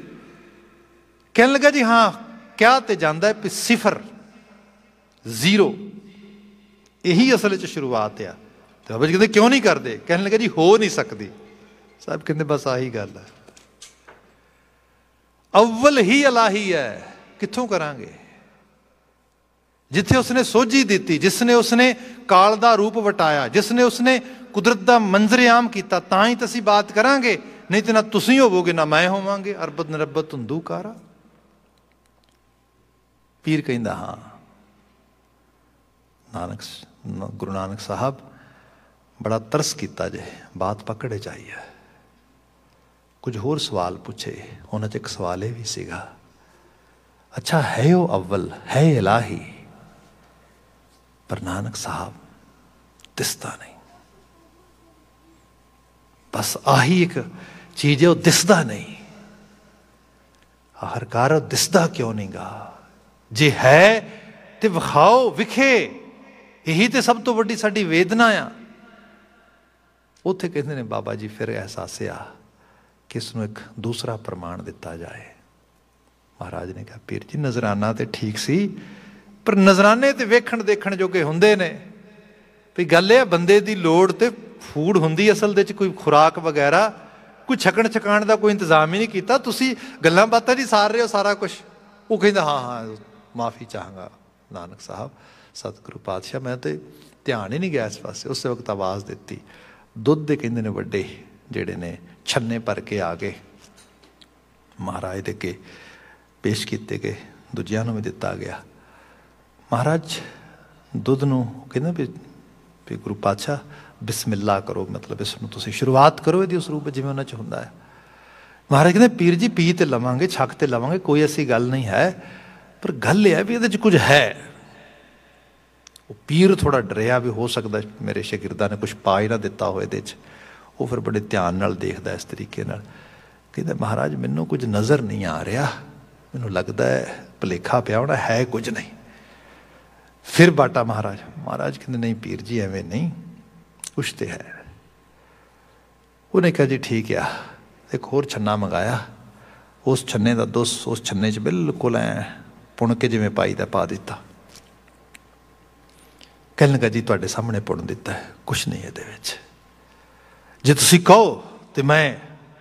ਕਹਿਣ ਲੱਗਾ ਜੀ ਹਾਂ ਕਿਆ ਤੇ ਜਾਂਦਾ ਹੈ ਕਿ ਸਿਫਰ ਜ਼ੀਰੋ ਇਹੀ ਅਸਲ ਵਿੱਚ ਸ਼ੁਰੂਆਤ ਆ ਤੇ ਬਾਬਾ ਜੀ ਕਹਿੰਦੇ ਕਿਉਂ ਨਹੀਂ ਕਰਦੇ ਕਹਿਣ ਲੱਗਾ ਜੀ ਹੋ ਨਹੀਂ ਸਕਦੀ ਸਾਹਿਬ ਕਹਿੰਦੇ ਬਸ ਆਹੀ ਗੱਲ ਹੈ ਅਵਲ ਹੀ ਅਲਾਹੀ ਹੈ ਕਿੱਥੋਂ ਕਰਾਂਗੇ ਜਿੱਥੇ ਉਸਨੇ ਸੋਝੀ ਦਿੱਤੀ ਜਿਸਨੇ ਉਸਨੇ ਕਾਲ ਦਾ ਰੂਪ ਵਟਾਇਆ ਜਿਸਨੇ ਉਸਨੇ ਕੁਦਰਤ ਦਾ ਆਮ ਕੀਤਾ ਤਾਂ ਹੀ ਤਾਂ ਅਸੀਂ ਬਾਤ ਕਰਾਂਗੇ ਨਹੀਂ ਤੇ ਨਾ ਤੁਸੀਂ ਹੋਵੋਗੇ ਨਾ ਮੈਂ ਹੋਵਾਂਗੇ ਅਰਬਦ ਨਰਬਤ ਤੁੰਦੂ ਕਾਰਾ ਪੀਰ ਕਹਿੰਦਾ ਹਾਂ ਨਾਨਕ ਗੁਰੂ ਨਾਨਕ ਸਾਹਿਬ ਬੜਾ ਤਰਸ ਕੀਤਾ ਜੇ ਬਾਤ ਪਕੜੇ ਚਾਹੀਏ ਕੁਝ ਹੋਰ ਸਵਾਲ ਪੁੱਛੇ ਉਹਨਾਂ ਤੇ ਇੱਕ ਸਵਾਲ ਇਹ ਵੀ ਸੀਗਾ ਅੱਛਾ ਹੈ ਉਹ ਅਵਲ ਹੈ ਇਲਾਹੀ ਪਰ ਨਾਨਕ ਸਾਹਿਬ ਦਿਸਦਾ ਨਹੀਂ ਬਸ ਆਹੀ ਇੱਕ ਚੀਜ਼ ਹੈ ਉਹ ਦਿਸਦਾ ਨਹੀਂ ਹਰਕਾਰ ਉਹ ਦਿਸਦਾ ਕਿਉਂ ਨਹੀਂਗਾ ਜੇ ਹੈ ਤੇ ਵਿਖਾਓ ਵਿਖੇ ਇਹੀ ਤੇ ਸਭ ਤੋਂ ਵੱਡੀ ਸਾਡੀ ਵੇਦਨਾ ਆ ਉੱਥੇ ਕਹਿੰਦੇ ਨੇ ਬਾਬਾ ਜੀ ਫਿਰ ਅਹਿਸਾਸਿਆ ਕਿਸ ਨੂੰ ਇੱਕ ਦੂਸਰਾ ਪ੍ਰਮਾਣ ਦਿੱਤਾ ਜਾਏ ਮਹਾਰਾਜ ਨੇ ਕਿਹਾ ਪੀਰ ਜੀ ਨਜ਼ਰਾਨਾ ਤੇ ਠੀਕ ਸੀ ਪਰ ਨਜ਼ਰਾਨੇ ਤੇ ਵੇਖਣ ਦੇਖਣ ਜੋਗੇ ਹੁੰਦੇ ਨੇ ਵੀ ਗੱਲ ਇਹ ਬੰਦੇ ਦੀ ਲੋੜ ਤੇ ਫੂਡ ਹੁੰਦੀ ਅਸਲ ਦੇ ਵਿੱਚ ਕੋਈ ਖੁਰਾਕ ਵਗੈਰਾ ਕੋਈ ਛਕਣ ਛਕਾਣ ਦਾ ਕੋਈ ਇੰਤਜ਼ਾਮ ਹੀ ਨਹੀਂ ਕੀਤਾ ਤੁਸੀਂ ਗੱਲਾਂ ਬਾਤਾਂ ਦੀ ਸਾਰ ਰਹੇ ਹੋ ਸਾਰਾ ਕੁਝ ਉਹ ਕਹਿੰਦਾ ਹਾਂ ਹਾਂ ਮਾਫੀ ਚਾਹਾਂਗਾ ਨਾਨਕ ਸਾਹਿਬ ਸਤਿਗੁਰੂ ਪਾਤਸ਼ਾਹ ਮੈਂ ਤੇ ਧਿਆਨ ਹੀ ਨਹੀਂ ਗਿਆ ਇਸ ਪਾਸੇ ਉਸੇ ਵਕਤ ਆਵਾਜ਼ ਦਿੱਤੀ ਦੁੱਧ ਦੇ ਕਹਿੰਦੇ ਨੇ ਵੱਡੇ ਜਿਹੜੇ ਨੇ ਛੰਨੇ ਭਰ ਕੇ ਆ ਗਏ ਮਹਾਰਾਜ ਦੇ ਕੇ ਪੇਸ਼ ਕੀਤੇ ਗਏ ਦੂਜਿਆਂ ਨੂੰ ਵੀ ਦਿੱਤਾ ਗਿਆ ਮਹਾਰਾਜ ਦੁੱਧ ਨੂੰ ਕਹਿੰਦੇ ਵੀ ਗੁਰੂ ਪਾਤਸ਼ਾਹ ਬਿਸਮਿਲ੍ਲਾ ਕਰੋ ਮਤਲਬ ਇਸ ਨੂੰ ਤੁਸੀਂ ਸ਼ੁਰੂਆਤ ਕਰੋ ਇਹਦੀ ਉਸ ਰੂਪ ਜਿਵੇਂ ਉਹਨਾਂ ਚ ਹੁੰਦਾ ਹੈ ਮਹਾਰਾਜ ਕਹਿੰਦੇ ਪੀਰ ਜੀ ਪੀ ਤੇ ਲਵਾਂਗੇ ਛੱਕ ਤੇ ਲਵਾਂਗੇ ਕੋਈ ਐਸੀ ਗੱਲ ਨਹੀਂ ਹੈ ਪਰ ਗੱਲ ਇਹ ਹੈ ਵੀ ਇਹਦੇ ਚ ਕੁਝ ਹੈ ਉਹ ਪੀਰ ਥੋੜਾ ਡਰਿਆ ਵੀ ਹੋ ਸਕਦਾ ਮੇਰੇ ਸ਼ਾਗਿਰਦਾਂ ਨੇ ਕੁਝ ਪਾ ਹੀ ਨਾ ਦਿੱਤਾ ਹੋਵੇ ਇਹਦੇ ਚ ਉਹ ਫਿਰ ਬੜੇ ਧਿਆਨ ਨਾਲ ਦੇਖਦਾ ਇਸ ਤਰੀਕੇ ਨਾਲ ਕਹਿੰਦਾ ਮਹਾਰਾਜ ਮੈਨੂੰ ਕੁਝ ਨਜ਼ਰ ਨਹੀਂ ਆ ਰਿਹਾ ਮੈਨੂੰ ਲੱਗਦਾ ਹੈ ਭਲੇਖਾ ਪਿਆ ਹੋਣਾ ਹੈ ਕੁਝ ਨਹੀਂ ਫਿਰ ਬਾਟਾ ਮਹਾਰਾਜ ਮਹਾਰਾਜ ਕਹਿੰਦੇ ਨਹੀਂ ਪੀਰ ਜੀ ਐਵੇਂ ਨਹੀਂ पूछते ਹੈ ਉਹਨੇ ਕਹਿੰਦੇ ਠੀਕ ਆ ਇੱਕ ਹੋਰ ਛੰਨਾ ਮੰਗਾਇਆ ਉਸ ਛੰਨੇ ਦਾ ਦੁੱਸ ਉਸ ਛੰਨੇ 'ਚ ਬਿਲਕੁਲ ਐ ਪੁਣ ਕੇ ਜਿਵੇਂ ਪਾਈ ਦਾ ਪਾ ਦਿੱਤਾ ਕਹਿਣ ਲੱਗਾ ਜੀ ਤੁਹਾਡੇ ਸਾਹਮਣੇ ਪੁਣ ਦਿੱਤਾ ਹੈ ਕੁਝ ਨਹੀਂ ਇਹਦੇ ਵਿੱਚ ਜੇ ਤੁਸੀਂ ਕਹੋ ਤੇ ਮੈਂ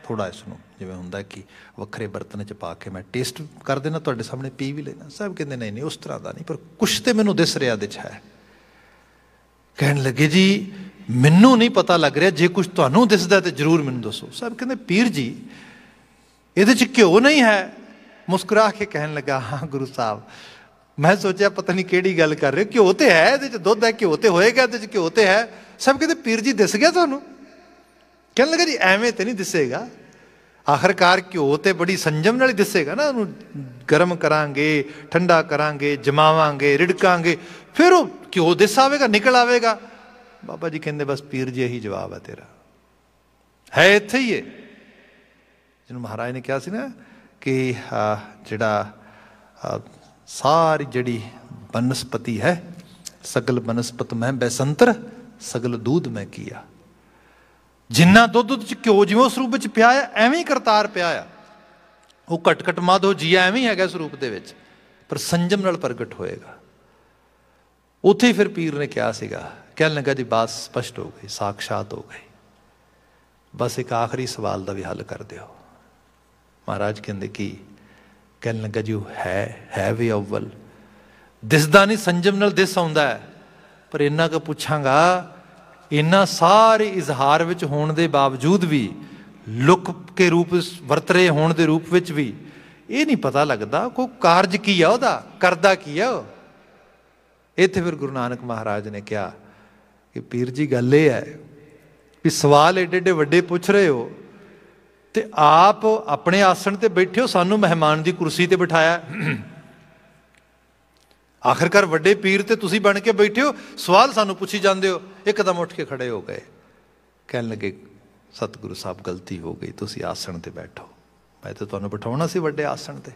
ਥੋੜਾ ਇਸ ਨੂੰ ਜਿਵੇਂ ਹੁੰਦਾ ਕਿ ਵੱਖਰੇ ਬਰਤਨ 'ਚ ਪਾ ਕੇ ਮੈਂ ਟੇਸਟ ਕਰ ਦੇਣਾ ਤੁਹਾਡੇ ਸਾਹਮਣੇ ਪੀ ਵੀ ਲੈਣਾ ਸਭ ਕਹਿੰਦੇ ਨਹੀਂ ਨਹੀਂ ਉਸ ਤਰ੍ਹਾਂ ਦਾ ਨਹੀਂ ਪਰ ਕੁਝ ਤੇ ਮੈਨੂੰ ਦਿਸ ਰਿਹਾ ਦਿਛ ਹੈ ਕਹਿਣ ਲੱਗੇ ਜੀ ਮੈਨੂੰ ਨਹੀਂ ਪਤਾ ਲੱਗ ਰਿਹਾ ਜੇ ਕੁਝ ਤੁਹਾਨੂੰ ਦਿਸਦਾ ਤੇ ਜਰੂਰ ਮੈਨੂੰ ਦੱਸੋ ਸਾਬ ਕਹਿੰਦੇ ਪੀਰ ਜੀ ਇਹਦੇ ਚ ਘਿਓ ਨਹੀਂ ਹੈ ਮੁਸਕਰਾ ਕੇ ਕਹਿਣ ਲੱਗਾ ਹਾਂ ਗੁਰੂ ਸਾਹਿਬ ਮੈਂ ਸੋਚਿਆ ਪਤਾ ਨਹੀਂ ਕਿਹੜੀ ਗੱਲ ਕਰ ਰਹੇ ਘਿਓ ਤੇ ਹੈ ਇਹਦੇ ਚ ਦੁੱਧ ਹੈ ਘਿਓ ਤੇ ਹੋਏਗਾ ਇਹਦੇ ਚ ਘਿਓ ਤੇ ਹੈ ਸਭ ਕਹਿੰਦੇ ਪੀਰ ਜੀ ਦਿਸ ਗਿਆ ਤੁਹਾਨੂੰ ਕਹਿਣ ਲੱਗਾ ਜੀ ਐਵੇਂ ਤੇ ਨਹੀਂ ਦਿਸੇਗਾ ਆਖਰਕਾਰ ਘਿਓ ਤੇ ਬੜੀ ਸੰਜਮ ਨਾਲ ਹੀ ਦਿਸੇਗਾ ਨਾ ਉਹਨੂੰ ਗਰਮ ਕਰਾਂਗੇ ਠੰਡਾ ਕਰਾਂਗੇ ਜਮਾਵਾਂਗੇ ਰਿੜਕਾਂਗੇ ਫਿਰ ਉਹ ਘਿਓ ਦਿਸ ਆਵੇਗਾ ਨਿਕਲ ਆਵੇਗਾ ਬਾਬਾ ਜੀ ਕਹਿੰਦੇ ਬਸ ਪੀਰ ਜੀ ਇਹੀ ਜਵਾਬ ਹੈ ਤੇਰਾ ਹੈ ਇੱਥੇ ਹੀ ਹੈ ਜਿਹਨੂੰ ਮਹਾਰਾਜ ਨੇ ਕਿਹਾ ਸੀ ਨਾ ਕਿ ਜਿਹੜਾ ਸਾਰੀ ਜਿਹੜੀ ਬਨਸਪਤੀ ਹੈ ਸਗਲ ਬਨਸਪਤ ਮੈਂ ਬੈਸੰਤਰ ਸਗਲ ਦੁੱਧ ਮੈਂ ਕੀਆ ਜਿੰਨਾ ਦੁੱਧ ਚ ਘਿਓ ਜਿਵੇਂ ਉਸ ਰੂਪ ਵਿੱਚ ਪਿਆ ਹੈ ਐਵੇਂ ਹੀ ਕਰਤਾਰ ਪਿਆ ਆ ਉਹ ਘਟ ਘਟ ਮਾਧੋ ਜੀ ਐਵੇਂ ਹੀ ਹੈਗਾ ਇਸ ਰੂਪ ਦੇ ਵਿੱਚ ਪਰ ਸੰਜਮ ਨਾਲ ਪ੍ਰਗਟ ਹੋਏਗਾ ਉੱਥੇ ਫਿਰ ਪੀਰ ਨੇ ਕਿਹਾ ਸੀਗਾ ਕਹਿਣ ਲੱਗਾ ਜੀ ਬਾਤ ਸਪਸ਼ਟ ਹੋ ਗਈ ਸਾਖਸ਼ਾਤ ਹੋ ਗਈ ਬਸ ਇੱਕ ਆਖਰੀ ਸਵਾਲ ਦਾ ਵੀ ਹੱਲ ਕਰ ਦਿਓ ਮਹਾਰਾਜ ਕਹਿੰਦੇ ਕੀ ਕਹਿਣ ਲੱਗਾ ਜੀ ਹੈ ਹੈ ਵੀ ਅਵਲ ਦਿਸਦਾ ਨਹੀਂ ਸੰਜਮ ਨਾਲ ਦਿਸ ਆਉਂਦਾ ਹੈ ਪਰ ਇੰਨਾ ਕੁ ਪੁੱਛਾਂਗਾ ਇੰਨਾ ਸਾਰੇ ਇਜ਼ਹਾਰ ਵਿੱਚ ਹੋਣ ਦੇ ਬਾਵਜੂਦ ਵੀ ਲੁਕ ਕੇ ਰੂਪ ਵਰਤ ਰਹੇ ਹੋਣ ਦੇ ਰੂਪ ਵਿੱਚ ਵੀ ਇਹ ਨਹੀਂ ਪਤਾ ਲੱਗਦਾ ਕੋਈ ਕਾਰਜ ਕੀ ਆ ਉਹਦਾ ਕਰਦਾ ਕੀ ਆ ਇੱਥੇ ਫਿਰ ਗੁਰੂ ਨਾਨਕ ਮਹਾਰਾਜ ਨੇ ਕਿਹਾ ਕਿ ਪੀਰ ਜੀ ਗੱਲ ਇਹ ਹੈ ਵੀ ਸਵਾਲ ਏਡੇ ਏਡੇ ਵੱਡੇ ਪੁੱਛ ਰਹੇ ਹੋ ਤੇ ਆਪ ਆਪਣੇ ਆਸਣ ਤੇ ਬੈਠੇ ਹੋ ਸਾਨੂੰ ਮਹਿਮਾਨ ਦੀ ਕੁਰਸੀ ਤੇ ਬਿਠਾਇਆ ਆਖਰਕਾਰ ਵੱਡੇ ਪੀਰ ਤੇ ਤੁਸੀਂ ਬਣ ਕੇ ਬੈਠੇ ਹੋ ਸਵਾਲ ਸਾਨੂੰ ਪੁੱਛੀ ਜਾਂਦੇ ਹੋ ਇੱਕਦਮ ਉੱਠ ਕੇ ਖੜੇ ਹੋ ਗਏ ਕਹਿਣ ਲੱਗੇ ਸਤਿਗੁਰੂ ਸਾਹਿਬ ਗਲਤੀ ਹੋ ਗਈ ਤੁਸੀਂ ਆਸਣ ਤੇ ਬੈਠੋ ਮੈਂ ਤਾਂ ਤੁਹਾਨੂੰ ਬਿਠਾਉਣਾ ਸੀ ਵੱਡੇ ਆਸਣ ਤੇ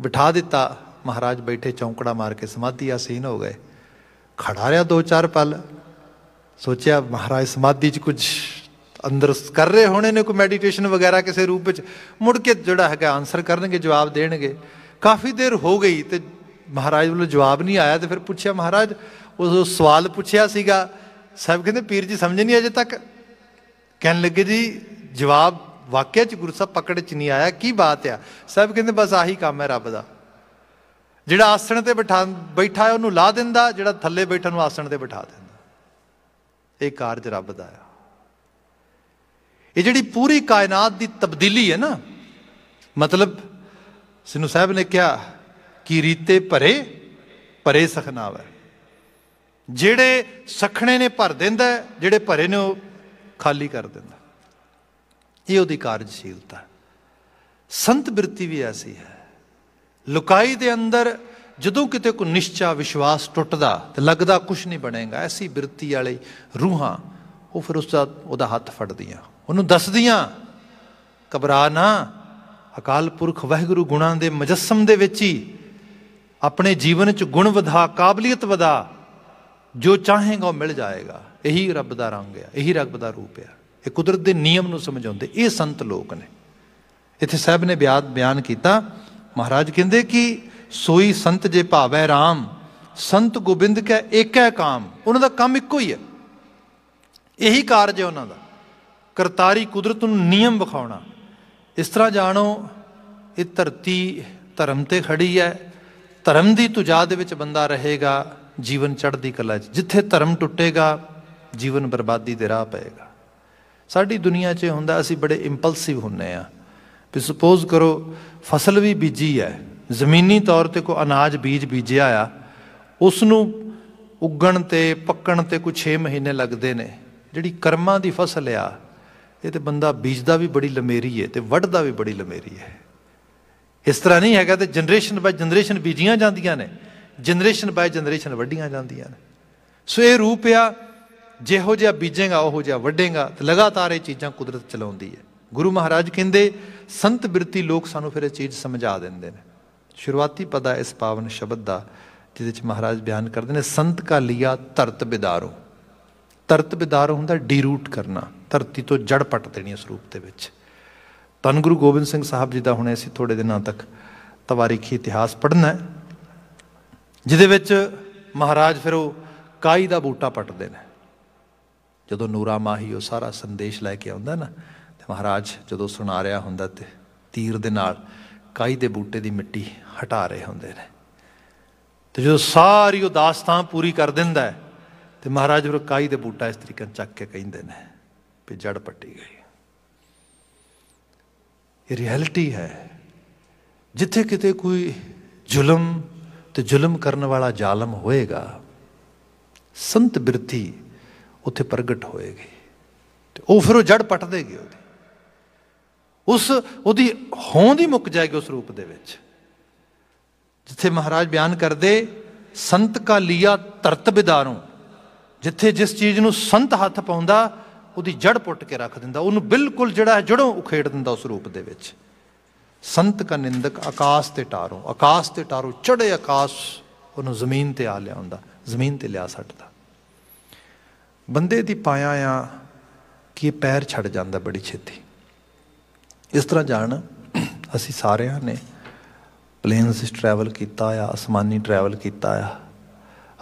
ਬਿਠਾ ਦਿੱਤਾ ਮਹਾਰਾਜ ਬੈਠੇ ਚੌਂਕੜਾ ਮਾਰ ਕੇ ਸਮਾਧੀ ਆਸੀਨ ਹੋ ਗਏ ਖੜਾ ਰਿਆ ਦੋ ਚਾਰ ਪਲ ਸੋਚਿਆ ਮਹਾਰਾਜ ਸਮਾਧੀ 'ਚ ਕੁਝ ਅੰਦਰ ਕਰ ਰਹੇ ਹੋਣੇ ਨੇ ਕੋਈ ਮੈਡੀਟੇਸ਼ਨ ਵਗੈਰਾ ਕਿਸੇ ਰੂਪ ਵਿੱਚ ਮੁੜ ਕੇ ਜਿਹੜਾ ਹੈਗਾ ਆਨਸਰ ਕਰਨਗੇ ਜਵਾਬ ਦੇਣਗੇ ਕਾਫੀ ਦੇਰ ਹੋ ਗਈ ਤੇ ਮਹਾਰਾਜ ਵੱਲੋਂ ਜਵਾਬ ਨਹੀਂ ਆਇਆ ਤੇ ਫਿਰ ਪੁੱਛਿਆ ਮਹਾਰਾਜ ਉਸ ਸਵਾਲ ਪੁੱਛਿਆ ਸੀਗਾ ਸਭ ਕਹਿੰਦੇ ਪੀਰ ਜੀ ਸਮਝ ਨਹੀਂ ਅਜੇ ਤੱਕ ਕਹਿਣ ਲੱਗੇ ਜੀ ਜਵਾਬ ਵਾਕਿਆ ਚ ਗੁਰੂ ਸਾਹਿਬ ਪਕੜ ਚ ਨਹੀਂ ਆਇਆ ਕੀ ਬਾਤ ਆ ਸਭ ਕਹਿੰਦੇ ਬਸ ਆਹੀ ਕੰਮ ਹੈ ਰੱਬ ਦਾ ਜਿਹੜਾ ਆਸਣ ਤੇ ਬਿਠਾ ਬੈਠਾ ਹੈ ਉਹਨੂੰ ਲਾ ਦਿੰਦਾ ਜਿਹੜਾ ਥੱਲੇ ਬੈਠਾ ਨੂੰ ਆਸਣ ਤੇ ਬਿਠਾ ਦਿੰਦਾ ਇਹ ਕਾਰਜ ਰੱਬ ਦਾ ਆ ਇਹ ਜਿਹੜੀ ਪੂਰੀ ਕਾਇਨਾਤ ਦੀ ਤਬਦੀਲੀ ਹੈ ਨਾ ਮਤਲਬ ਸਿਨੂ ਸਾਹਿਬ ਨੇ ਕਿਹਾ ਕਿ ਰੀਤੇ ਭਰੇ ਭਰੇ ਸਖਨਾਵਾ ਜਿਹੜੇ ਸਖਣੇ ਨੇ ਭਰ ਦਿੰਦਾ ਜਿਹੜੇ ਭਰੇ ਨੇ ਉਹ ਖਾਲੀ ਕਰ ਦਿੰਦਾ ਇਹ ਉਹਦੀ ਕਾਰਜਸ਼ੀਲਤਾ ਸੰਤ ਬਿਰਤੀ ਵੀ ਐਸੀ ਹੈ ਲੁਕਾਈ ਦੇ ਅੰਦਰ ਜਦੋਂ ਕਿਤੇ ਕੋਈ ਨਿਸ਼ਚਾ ਵਿਸ਼ਵਾਸ ਟੁੱਟਦਾ ਤੇ ਲੱਗਦਾ ਕੁਝ ਨਹੀਂ ਬਣੇਗਾ ਐਸੀ ਬਿਰਤੀ ਵਾਲੀ ਰੂਹਾਂ ਉਹ ਫਿਰ ਉਸ ਦਾ ਉਹਦਾ ਹੱਥ ਫੜਦੀਆਂ ਉਹਨੂੰ ਦੱਸਦੀਆਂ ਕਬਰਾ ਨਾ ਅਕਾਲ ਪੁਰਖ ਵਾਹਿਗੁਰੂ ਗੁਣਾਂ ਦੇ ਮਜਸਮ ਦੇ ਵਿੱਚ ਹੀ ਆਪਣੇ ਜੀਵਨ 'ਚ ਗੁਣ ਵਧਾ ਕਾਬਲੀਅਤ ਵਧਾ ਜੋ ਚਾਹੇਗਾ ਉਹ ਮਿਲ ਜਾਏਗਾ ਇਹੀ ਰੱਬ ਦਾ ਰੰਗ ਆ ਇਹੀ ਰੱਬ ਦਾ ਰੂਪ ਆ ਇਹ ਕੁਦਰਤ ਦੇ ਨਿਯਮ ਨੂੰ ਸਮਝਾਉਂਦੇ ਇਹ ਸੰਤ ਲੋਕ ਨੇ ਇੱਥੇ ਸਾਹਿਬ ਨੇ ਬਿਆਨ ਕੀਤਾ ਮਹਾਰਾਜ ਕਹਿੰਦੇ ਕਿ ਸੋਈ ਸੰਤ ਜੇ ਭਾਵੈ RAM ਸੰਤ ਗੋਬਿੰਦ ਕੈ ਏਕੈ ਕਾਮ ਉਹਨਾਂ ਦਾ ਕੰਮ ਇੱਕੋ ਹੀ ਹੈ ਇਹੀ ਕਾਰਜ ਹੈ ਉਹਨਾਂ ਦਾ ਕਰਤਾਰੀ ਕੁਦਰਤ ਨੂੰ ਨਿਯਮ ਵਿਖਾਉਣਾ ਇਸ ਤਰ੍ਹਾਂ ਜਾਣੋ ਇਹ ਧਰਤੀ ਧਰਮ ਤੇ ਖੜੀ ਹੈ ਧਰਮ ਦੀ ਤੁਜਾ ਦੇ ਵਿੱਚ ਬੰਦਾ ਰਹੇਗਾ ਜੀਵਨ ਚੜ੍ਹਦੀ ਕਲਾ 'ਚ ਜਿੱਥੇ ਧਰਮ ਟੁੱਟੇਗਾ ਜੀਵਨ ਬਰਬਾਦੀ ਦੇ ਰਾਹ ਪਏਗਾ ਸਾਡੀ ਦੁਨੀਆ 'ਚ ਹੁੰਦਾ ਅਸੀਂ ਬੜੇ ਇੰਪਲਸਿਵ ਹੁੰਨੇ ਆ ਵੀ ਸੁਪੋਜ਼ ਕਰੋ ਫਸਲ ਵੀ ਬੀਜੀ ਹੈ ਜ਼ਮੀਨੀ ਤੌਰ ਤੇ ਕੋ ਅਨਾਜ ਬੀਜ ਬੀਜਿਆ ਆ ਉਸ ਨੂੰ ਉੱਗਣ ਤੇ ਪੱਕਣ ਤੇ ਕੋ 6 ਮਹੀਨੇ ਲੱਗਦੇ ਨੇ ਜਿਹੜੀ ਕਰਮਾਂ ਦੀ ਫਸਲ ਆ ਇਹ ਤੇ ਬੰਦਾ ਬੀਜਦਾ ਵੀ ਬੜੀ ਲਮੇਰੀ ਹੈ ਤੇ ਵੱਢਦਾ ਵੀ ਬੜੀ ਲਮੇਰੀ ਹੈ ਇਸ ਤਰ੍ਹਾਂ ਨਹੀਂ ਹੈਗਾ ਤੇ ਜਨਰੇਸ਼ਨ ਬਾਈ ਜਨਰੇਸ਼ਨ ਬੀਜੀਆਂ ਜਾਂਦੀਆਂ ਨੇ ਜਨਰੇਸ਼ਨ ਬਾਈ ਜਨਰੇਸ਼ਨ ਵੱਢੀਆਂ ਜਾਂਦੀਆਂ ਨੇ ਸੋ ਇਹ ਰੂਪ ਆ ਜਿਹੋ ਜਿਹਾ ਬੀਜੇਗਾ ਉਹੋ ਜਿਹਾ ਵੱਢੇਗਾ ਤੇ ਲਗਾਤਾਰ ਇਹ ਚੀਜ਼ਾਂ ਕੁਦਰਤ ਚਲਾਉਂਦੀ ਹੈ ਗੁਰੂ ਮਹਾਰਾਜ ਕਹਿੰਦੇ ਸੰਤ ਬਿਰਤੀ ਲੋਕ ਸਾਨੂੰ ਫਿਰ ਇਹ ਚੀਜ਼ ਸਮਝਾ ਦਿੰਦੇ ਨੇ ਸ਼ੁਰੂਆਤੀ ਪਦਾ ਇਸ ਪਾਵਨ ਸ਼ਬਦ ਦਾ ਜਿਹਦੇ ਵਿੱਚ ਮਹਾਰਾਜ ਬਿਆਨ ਕਰਦੇ ਨੇ ਸੰਤ ਕਾ ਲਿਆ ਤਰਤ ਬਿਦਾਰੋ ਤਰਤ ਬਿਦਾਰੋ ਹੁੰਦਾ ਡੀਰੂਟ ਕਰਨਾ ਧਰਤੀ ਤੋਂ ਜੜ ਪਟ ਦੇਣੀ ਇਸ ਰੂਪ ਦੇ ਵਿੱਚ ਤਨ ਗੁਰੂ ਗੋਬਿੰਦ ਸਿੰਘ ਸਾਹਿਬ ਜੀ ਦਾ ਹੁਣ ਅਸੀਂ ਥੋੜੇ ਦਿਨਾਂ ਤੱਕ ਤਵਾਰੀਖੀ ਇਤਿਹਾਸ ਪੜ੍ਹਨਾ ਹੈ ਜਿਹਦੇ ਵਿੱਚ ਮਹਾਰਾਜ ਫਿਰ ਉਹ ਕਾਈ ਦਾ ਬੂਟਾ ਪਟਦੇ ਨੇ ਜਦੋਂ ਨੂਰਾ ਮਾਹੀ ਉਹ ਸਾਰਾ ਸੰਦੇਸ਼ ਲੈ ਕੇ ਆਉਂਦਾ ਨਾ ਮਹਾਰਾਜ ਜਦੋਂ ਸੁਣਾ ਰਿਹਾ ਹੁੰਦਾ ਤੇ ਤੀਰ ਦੇ ਨਾਲ ਕਾਈ ਦੇ ਬੂਟੇ ਦੀ ਮਿੱਟੀ ਹਟਾ ਰਹੇ ਹੁੰਦੇ ਨੇ ਤੇ ਜਦੋਂ ਸਾਰੀ ਉਹ ਦਾਸਤਾਨ ਪੂਰੀ ਕਰ ਦਿੰਦਾ ਹੈ ਤੇ ਮਹਾਰਾਜ ਉਹ ਕਾਈ ਦੇ ਬੂਟਾ ਇਸ ਤਰੀਕੇ ਨਾਲ ਚੱਕ ਕੇ ਕਹਿੰਦੇ ਨੇ ਵੀ ਜੜ ਪੱਟੀ ਗਈ ਇਹ ਰਿਐਲਿਟੀ ਹੈ ਜਿੱਥੇ ਕਿਤੇ ਕੋਈ ਜ਼ੁਲਮ ਤੇ ਜ਼ੁਲਮ ਕਰਨ ਵਾਲਾ ਜ਼ਾਲਮ ਹੋਏਗਾ ਸੰਤ ਬਿਰਤੀ ਉੱਥੇ ਪ੍ਰਗਟ ਹੋਏਗੀ ਤੇ ਉਹ ਫਿਰ ਉਹ ਜੜ ਪੱਟ ਦੇਗੀ ਉਹਦੀ ਉਸ ਉਹਦੀ ਹੋਂਦ ਹੀ ਮੁੱਕ ਜਾਏਗੀ ਉਸ ਰੂਪ ਦੇ ਵਿੱਚ ਜਿੱਥੇ ਮਹਾਰਾਜ ਬਿਆਨ ਕਰਦੇ ਸੰਤ ਕਾ ਲੀਆ ਤਰਤ ਬਿਦਾਰੋਂ ਜਿੱਥੇ ਜਿਸ ਚੀਜ਼ ਨੂੰ ਸੰਤ ਹੱਥ ਪਾਉਂਦਾ ਉਹਦੀ ਜੜ ਪੁੱਟ ਕੇ ਰੱਖ ਦਿੰਦਾ ਉਹਨੂੰ ਬਿਲਕੁਲ ਜਿਹੜਾ ਹੈ ਜੜੋਂ ਉਖੇੜ ਦਿੰਦਾ ਉਸ ਰੂਪ ਦੇ ਵਿੱਚ ਸੰਤ ਕਾ ਨਿੰਦਕ ਆਕਾਸ਼ ਤੇ ਟਾਰੋਂ ਆਕਾਸ਼ ਤੇ ਟਾਰੋਂ ਚੜੇ ਆਕਾਸ਼ ਉਹਨੂੰ ਜ਼ਮੀਨ ਤੇ ਆ ਲਿਆਉਂਦਾ ਜ਼ਮੀਨ ਤੇ ਲਿਆ ਸੱਟਦਾ ਬੰਦੇ ਦੀ ਪਾਇਆ ਆ ਕਿ ਪੈਰ ਛੱਡ ਜਾਂਦਾ ਬੜੀ ਛੇਤੀ ਇਸ ਤਰ੍ਹਾਂ ਜਾਣ ਅਸੀਂ ਸਾਰਿਆਂ ਨੇ ਪਲੇਨਸ ਟਰੈਵਲ ਕੀਤਾ ਆ ਅਸਮਾਨੀ ਟਰੈਵਲ ਕੀਤਾ ਆ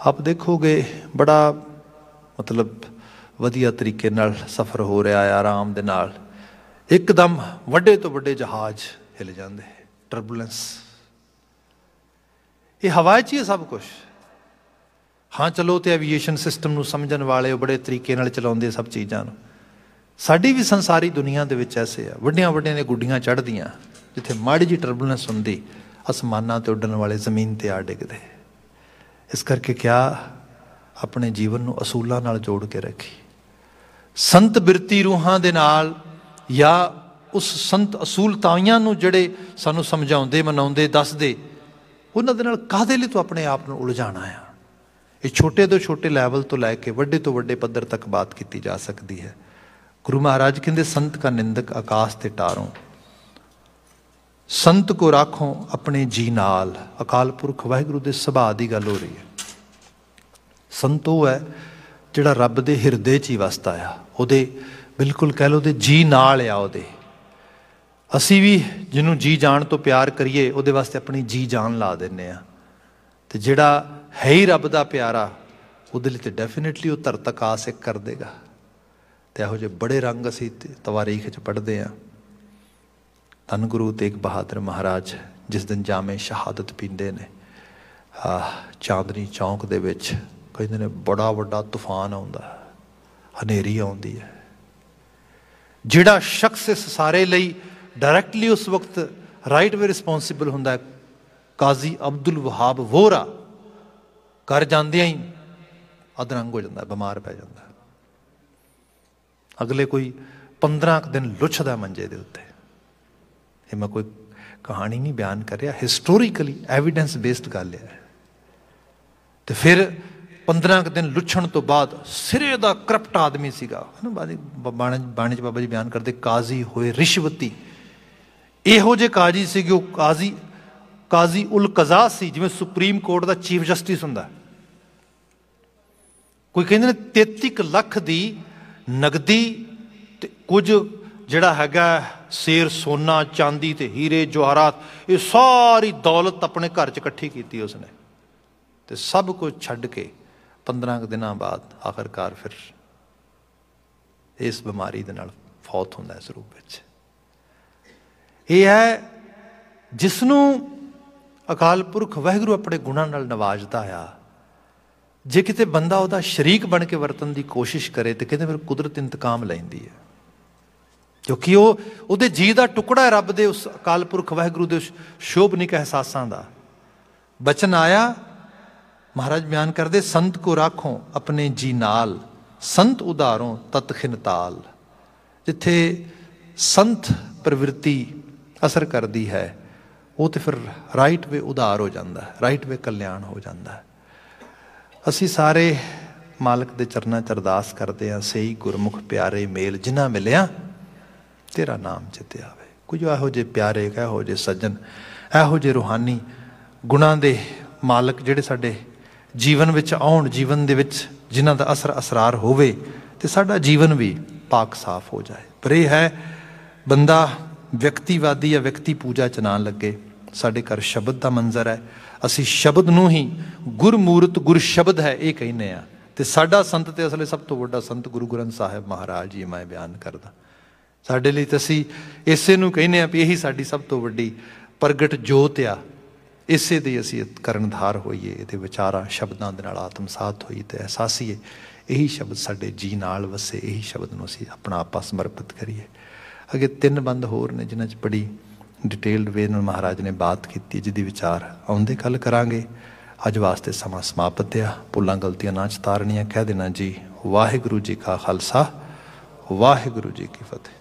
ਆਪ ਦੇਖੋਗੇ ਬੜਾ ਮਤਲਬ ਵਧੀਆ ਤਰੀਕੇ ਨਾਲ ਸਫ਼ਰ ਹੋ ਰਿਹਾ ਆ ਆਰਾਮ ਦੇ ਨਾਲ ਇੱਕਦਮ ਵੱਡੇ ਤੋਂ ਵੱਡੇ ਜਹਾਜ਼ ਹਿੱਲ ਜਾਂਦੇ ਟਰਬੂਲੈਂਸ ਇਹ ਹਵਾ 'ਚ ਹੀ ਸਭ ਕੁਝ ਹਾਂ ਚਲੋ ਤੇ ਐਵੀਏਸ਼ਨ ਸਿਸਟਮ ਨੂੰ ਸਮਝਣ ਵਾਲੇ ਬੜੇ ਤਰੀਕੇ ਨਾਲ ਚਲਾਉਂਦੇ ਸਭ ਚੀਜ਼ਾਂ ਨੂੰ ਸਾਡੀ ਵੀ ਸੰਸਾਰੀ ਦੁਨੀਆ ਦੇ ਵਿੱਚ ਐਸੇ ਆ ਵੱਡਿਆਂ ਵੱਡਿਆਂ ਨੇ ਗੁੱਡੀਆਂ ਚੜਦੀਆਂ ਜਿੱਥੇ ਮਾੜੀ ਜੀ ਟਰਬੂਲੈਂਸ ਹੁੰਦੀ ਅਸਮਾਨਾਂ ਤੇ ਉੱਡਣ ਵਾਲੇ ਜ਼ਮੀਨ ਤੇ ਆ ਡਿੱਗਦੇ ਇਸ ਕਰਕੇ ਕਿਆ ਆਪਣੇ ਜੀਵਨ ਨੂੰ ਅਸੂਲਾਂ ਨਾਲ ਜੋੜ ਕੇ ਰੱਖੀ ਸੰਤ ਬਿਰਤੀ ਰੂਹਾਂ ਦੇ ਨਾਲ ਜਾਂ ਉਸ ਸੰਤ ਅਸੂਲਤਾਈਆਂ ਨੂੰ ਜਿਹੜੇ ਸਾਨੂੰ ਸਮਝਾਉਂਦੇ ਮਨਾਉਂਦੇ ਦੱਸਦੇ ਉਹਨਾਂ ਦੇ ਨਾਲ ਕਾਦੇ ਲਈ ਤੂੰ ਆਪਣੇ ਆਪ ਨੂੰ ਉਲਝਾਣਾ ਆ ਇਹ ਛੋਟੇ ਤੋਂ ਛੋਟੇ ਲੈਵਲ ਤੋਂ ਲੈ ਕੇ ਵੱਡੇ ਤੋਂ ਵੱਡੇ ਪੱਧਰ ਤੱਕ ਬਾਤ ਕੀਤੀ ਜਾ ਸਕਦੀ ਹੈ ਗੁਰੂ ਮਹਾਰਾਜ ਕਹਿੰਦੇ ਸੰਤ ਕਾ ਨਿੰਦਕ ਆਕਾਸ਼ ਤੇ ਟਾਰੋਂ ਸੰਤ ਕੋ ਰੱਖੋ ਆਪਣੇ ਜੀ ਨਾਲ ਅਕਾਲ ਪੁਰਖ ਵਾਹਿਗੁਰੂ ਦੇ ਸੁਭਾਅ ਦੀ ਗੱਲ ਹੋ ਰਹੀ ਹੈ ਸੰਤ ਉਹ ਹੈ ਜਿਹੜਾ ਰੱਬ ਦੇ ਹਿਰਦੇ 'ਚ ਹੀ ਵਸਦਾ ਆ ਉਹਦੇ ਬਿਲਕੁਲ ਕਹਿ ਲਓ ਤੇ ਜੀ ਨਾਲ ਆ ਉਹਦੇ ਅਸੀਂ ਵੀ ਜਿਹਨੂੰ ਜੀ ਜਾਣ ਤੋਂ ਪਿਆਰ ਕਰੀਏ ਉਹਦੇ ਵਾਸਤੇ ਆਪਣੀ ਜੀ ਜਾਨ ਲਾ ਦਿੰਨੇ ਆ ਤੇ ਜਿਹੜਾ ਹੈ ਹੀ ਰੱਬ ਦਾ ਪਿਆਰਾ ਉਹਦੇ ਲਈ ਤੇ ਡੈਫੀਨਿਟਲੀ ਉਹ ਤਰਤਕਾਸ ਇੱਕ ਕਰ ਦੇਗਾ ਤੇ ਇਹੋ ਜਿਹੇ ਬੜੇ ਰੰਗ ਅਸੀਂ ਤਵਾਰੀਖ ਚ ਪੜਦੇ ਆ ਤਨ ਗੁਰੂ ਤੇਗ ਬਹਾਦਰ ਮਹਾਰਾਜ ਜਿਸ ਦਿਨ ਜਾਮੇ ਸ਼ਹਾਦਤ ਪੀਂਦੇ ਨੇ ਆ ਚਾਂਦਨੀ ਚੌਂਕ ਦੇ ਵਿੱਚ ਕਹਿੰਦੇ ਨੇ ਬੜਾ ਵੱਡਾ ਤੂਫਾਨ ਆਉਂਦਾ ਹਨੇਰੀ ਆਉਂਦੀ ਹੈ ਜਿਹੜਾ ਸ਼ਖਸ ਇਸ ਸਾਰੇ ਲਈ ਡਾਇਰੈਕਟਲੀ ਉਸ ਵਕਤ ਰਾਈਟ ਵੇ ਰਿਸਪੌਂਸਿਬਲ ਹੁੰਦਾ ਹੈ ਕਾਜ਼ੀ ਅਬਦੁਲ ਵਹਾਬ ਵੋਰਾ ਕਰ ਜਾਂਦਿਆਂ ਹੀ ਅਧਰੰਗ ਹੋ ਜਾਂਦਾ ਬਿਮਾਰ ਪੈ ਜਾਂਦਾ ਅਗਲੇ ਕੋਈ 15 ਦਿਨ ਲੁੱਛਦਾ ਮੰਜੇ ਦੇ ਉੱਤੇ ਇਹ ਮੈਂ ਕੋਈ ਕਹਾਣੀ ਨਹੀਂ ਬਿਆਨ ਕਰ ਰਿਹਾ ਹਿਸਟੋਰੀਕਲੀ ਐਵੀਡੈਂਸ ਬੇਸਡ ਗੱਲ ਹੈ ਤੇ ਫਿਰ 15 ਦਿਨ ਲੁੱਛਣ ਤੋਂ ਬਾਅਦ ਸਿਰੇ ਦਾ ਕਰਪਟ ਆਦਮੀ ਸੀਗਾ ਹਨਾ ਬਾਣੀ ਬਾਣੀ ਚ ਬਾਬਾ ਜੀ ਬਿਆਨ ਕਰਦੇ ਕਾਜ਼ੀ ਹੋਏ ਰਿਸ਼ਵਤੀ ਇਹੋ ਜੇ ਕਾਜ਼ੀ ਕਿ ਉਹ ਕਾਜ਼ੀ ਕਾਜ਼ੀ ਉਲ ਕਜ਼ਾ ਸੀ ਜਿਵੇਂ ਸੁਪਰੀਮ ਕੋਰਟ ਦਾ ਚੀਫ ਜਸਟਿਸ ਹੁੰਦਾ ਕੋਈ ਕਹਿੰਦੇ ਨੇ 33 ਲੱਖ ਦੀ ਨਗਦੀ ਤੇ ਕੁਝ ਜਿਹੜਾ ਹੈਗਾ ਸੇਰ ਸੋਨਾ ਚਾਂਦੀ ਤੇ ਹੀਰੇ ਜਵਾਹਰਾਤ ਇਹ ਸਾਰੀ ਦੌਲਤ ਆਪਣੇ ਘਰ 'ਚ ਇਕੱਠੀ ਕੀਤੀ ਉਸਨੇ ਤੇ ਸਭ ਕੁਝ ਛੱਡ ਕੇ 15 ਦਿਨਾਂ ਬਾਅਦ ਆਖਰਕਾਰ ਫਿਰ ਇਸ ਬਿਮਾਰੀ ਦੇ ਨਾਲ ਫੌਤ ਹੁੰਦਾ ਇਸ ਰੂਪ ਵਿੱਚ ਇਹ ਹੈ ਜਿਸ ਨੂੰ ਅਕਾਲ ਪੁਰਖ ਵਾਹਿਗੁਰੂ ਆਪਣੇ ਗੁਣਾਂ ਨਾਲ ਨਵਾਜਦਾ ਆ ਜੇ ਕਿਤੇ ਬੰਦਾ ਉਹਦਾ ਸ਼ਰੀਕ ਬਣ ਕੇ ਵਰਤਨ ਦੀ ਕੋਸ਼ਿਸ਼ ਕਰੇ ਤੇ ਕਹਿੰਦੇ ਫਿਰ ਕੁਦਰਤ ਇੰਤਕਾਮ ਲੈਂਦੀ ਹੈ ਕਿਉਂਕਿ ਉਹ ਉਹਦੇ ਜੀ ਦਾ ਟੁਕੜਾ ਹੈ ਰੱਬ ਦੇ ਉਸ ਅਕਾਲ ਪੁਰਖ ਵਾਹਿਗੁਰੂ ਦੇ ਸ਼ੋਭਨਿਕ ਅਹਿਸਾਸਾਂ ਦਾ ਬਚਨ ਆਇਆ ਮਹਾਰਾਜ ਬਿਆਨ ਕਰਦੇ ਸੰਤ ਕੋ ਰਾਖੋ ਆਪਣੇ ਜੀ ਨਾਲ ਸੰਤ ਉਧਾਰੋਂ ਤਤ ਖਿਨਤਾਲ ਜਿੱਥੇ ਸੰਤ ਪ੍ਰਵਿਰਤੀ ਅਸਰ ਕਰਦੀ ਹੈ ਉਹ ਤੇ ਫਿਰ ਰਾਈਟ ਵੇ ਉਧਾਰ ਹੋ ਜਾਂਦਾ ਹੈ ਰਾਈਟ ਵੇ ਕਲਿਆਣ ਹੋ ਜਾਂਦਾ ਹੈ ਅਸੀਂ ਸਾਰੇ ਮਾਲਕ ਦੇ ਚਰਨਾਂ 'ਚ ਅਰਦਾਸ ਕਰਦੇ ਹਾਂ ਸਹੀ ਗੁਰਮੁਖ ਪਿਆਰੇ ਮੇਲ ਜਿਨ੍ਹਾਂ ਮਿਲਿਆ ਤੇਰਾ ਨਾਮ ਜਿਤੇ ਆਵੇ ਕੁਝ ਇਹੋ ਜੇ ਪਿਆਰੇ ਇਹੋ ਜੇ ਸੱਜਣ ਇਹੋ ਜੇ ਰੂਹਾਨੀ ਗੁਣਾਂ ਦੇ ਮਾਲਕ ਜਿਹੜੇ ਸਾਡੇ ਜੀਵਨ ਵਿੱਚ ਆਉਣ ਜੀਵਨ ਦੇ ਵਿੱਚ ਜਿਨ੍ਹਾਂ ਦਾ ਅਸਰ ਅਸਰਾਰ ਹੋਵੇ ਤੇ ਸਾਡਾ ਜੀਵਨ ਵੀ ਪਾਕ ਸਾਫ਼ ਹੋ ਜਾਏ ਪਰ ਇਹ ਹੈ ਬੰਦਾ ਵਿਅਕਤੀਵਾਦੀ ਜਾਂ ਵਿਅਕਤੀ ਪੂਜਾ ਚ ਨਾ ਲੱਗੇ ਸਾਡੇ ਘਰ ਸ਼ਬਦ ਦਾ ਮੰਜ਼ਰ ਹੈ ਅਸੀਂ ਸ਼ਬਦ ਨੂੰ ਹੀ ਗੁਰਮੂਰਤ ਗੁਰ ਸ਼ਬਦ ਹੈ ਇਹ ਕਹਿੰਨੇ ਆ ਤੇ ਸਾਡਾ ਸੰਤ ਤੇ ਅਸਲੇ ਸਭ ਤੋਂ ਵੱਡਾ ਸੰਤ ਗੁਰੂ ਗ੍ਰੰਥ ਸਾਹਿਬ ਮਹਾਰਾਜ ਜੀ ਮੈਂ ਬਿਆਨ ਕਰਦਾ ਸਾਡੇ ਲਈ ਅਸੀਂ ਇਸੇ ਨੂੰ ਕਹਿੰਨੇ ਆ ਵੀ ਇਹੀ ਸਾਡੀ ਸਭ ਤੋਂ ਵੱਡੀ ਪ੍ਰਗਟ ਜੋਤ ਆ ਇਸੇ ਦੇ ਅਸੀਂ ਕਰਨਧਾਰ ਹੋਈਏ ਇਹਦੇ ਵਿਚਾਰਾਂ ਸ਼ਬਦਾਂ ਦੇ ਨਾਲ ਆਤਮਸਾਤ ਹੋਈ ਤੇ ਅਹਿਸਾਸੀਏ ਇਹੀ ਸ਼ਬਦ ਸਾਡੇ ਜੀ ਨਾਲ ਵਸੇ ਇਹੀ ਸ਼ਬਦ ਨੂੰ ਅਸੀਂ ਆਪਣਾ ਆਪਾ ਸਮਰਪਿਤ ਕਰੀਏ ਅਗੇ ਤਿੰਨ ਬੰਦ ਹੋਰ ਨੇ ਜਿਨ੍ਹਾਂ 'ਚ ਪੜੀ ਡਿਟੇਲਡ ਵੇ ਨਾਲ ਮਹਾਰਾਜ ਨੇ ਬਾਤ ਕੀਤੀ ਜਿਹਦੀ ਵਿਚਾਰ ਆਉਂਦੇ ਕੱਲ ਕਰਾਂਗੇ ਅੱਜ ਵਾਸਤੇ ਸਮਾਂ ਸਮਾਪਤ ਆ ਪੁੱਲਾਂ ਗਲਤੀਆਂ ਨਾ ਚਤਾਰਨੀਆਂ ਕਹਿ ਦੇਣਾ ਜੀ ਵਾਹਿਗੁਰੂ ਜੀ ਕਾ ਖਾਲਸਾ ਵਾਹਿਗੁਰੂ ਜੀ ਕੀ ਫਤਿਹ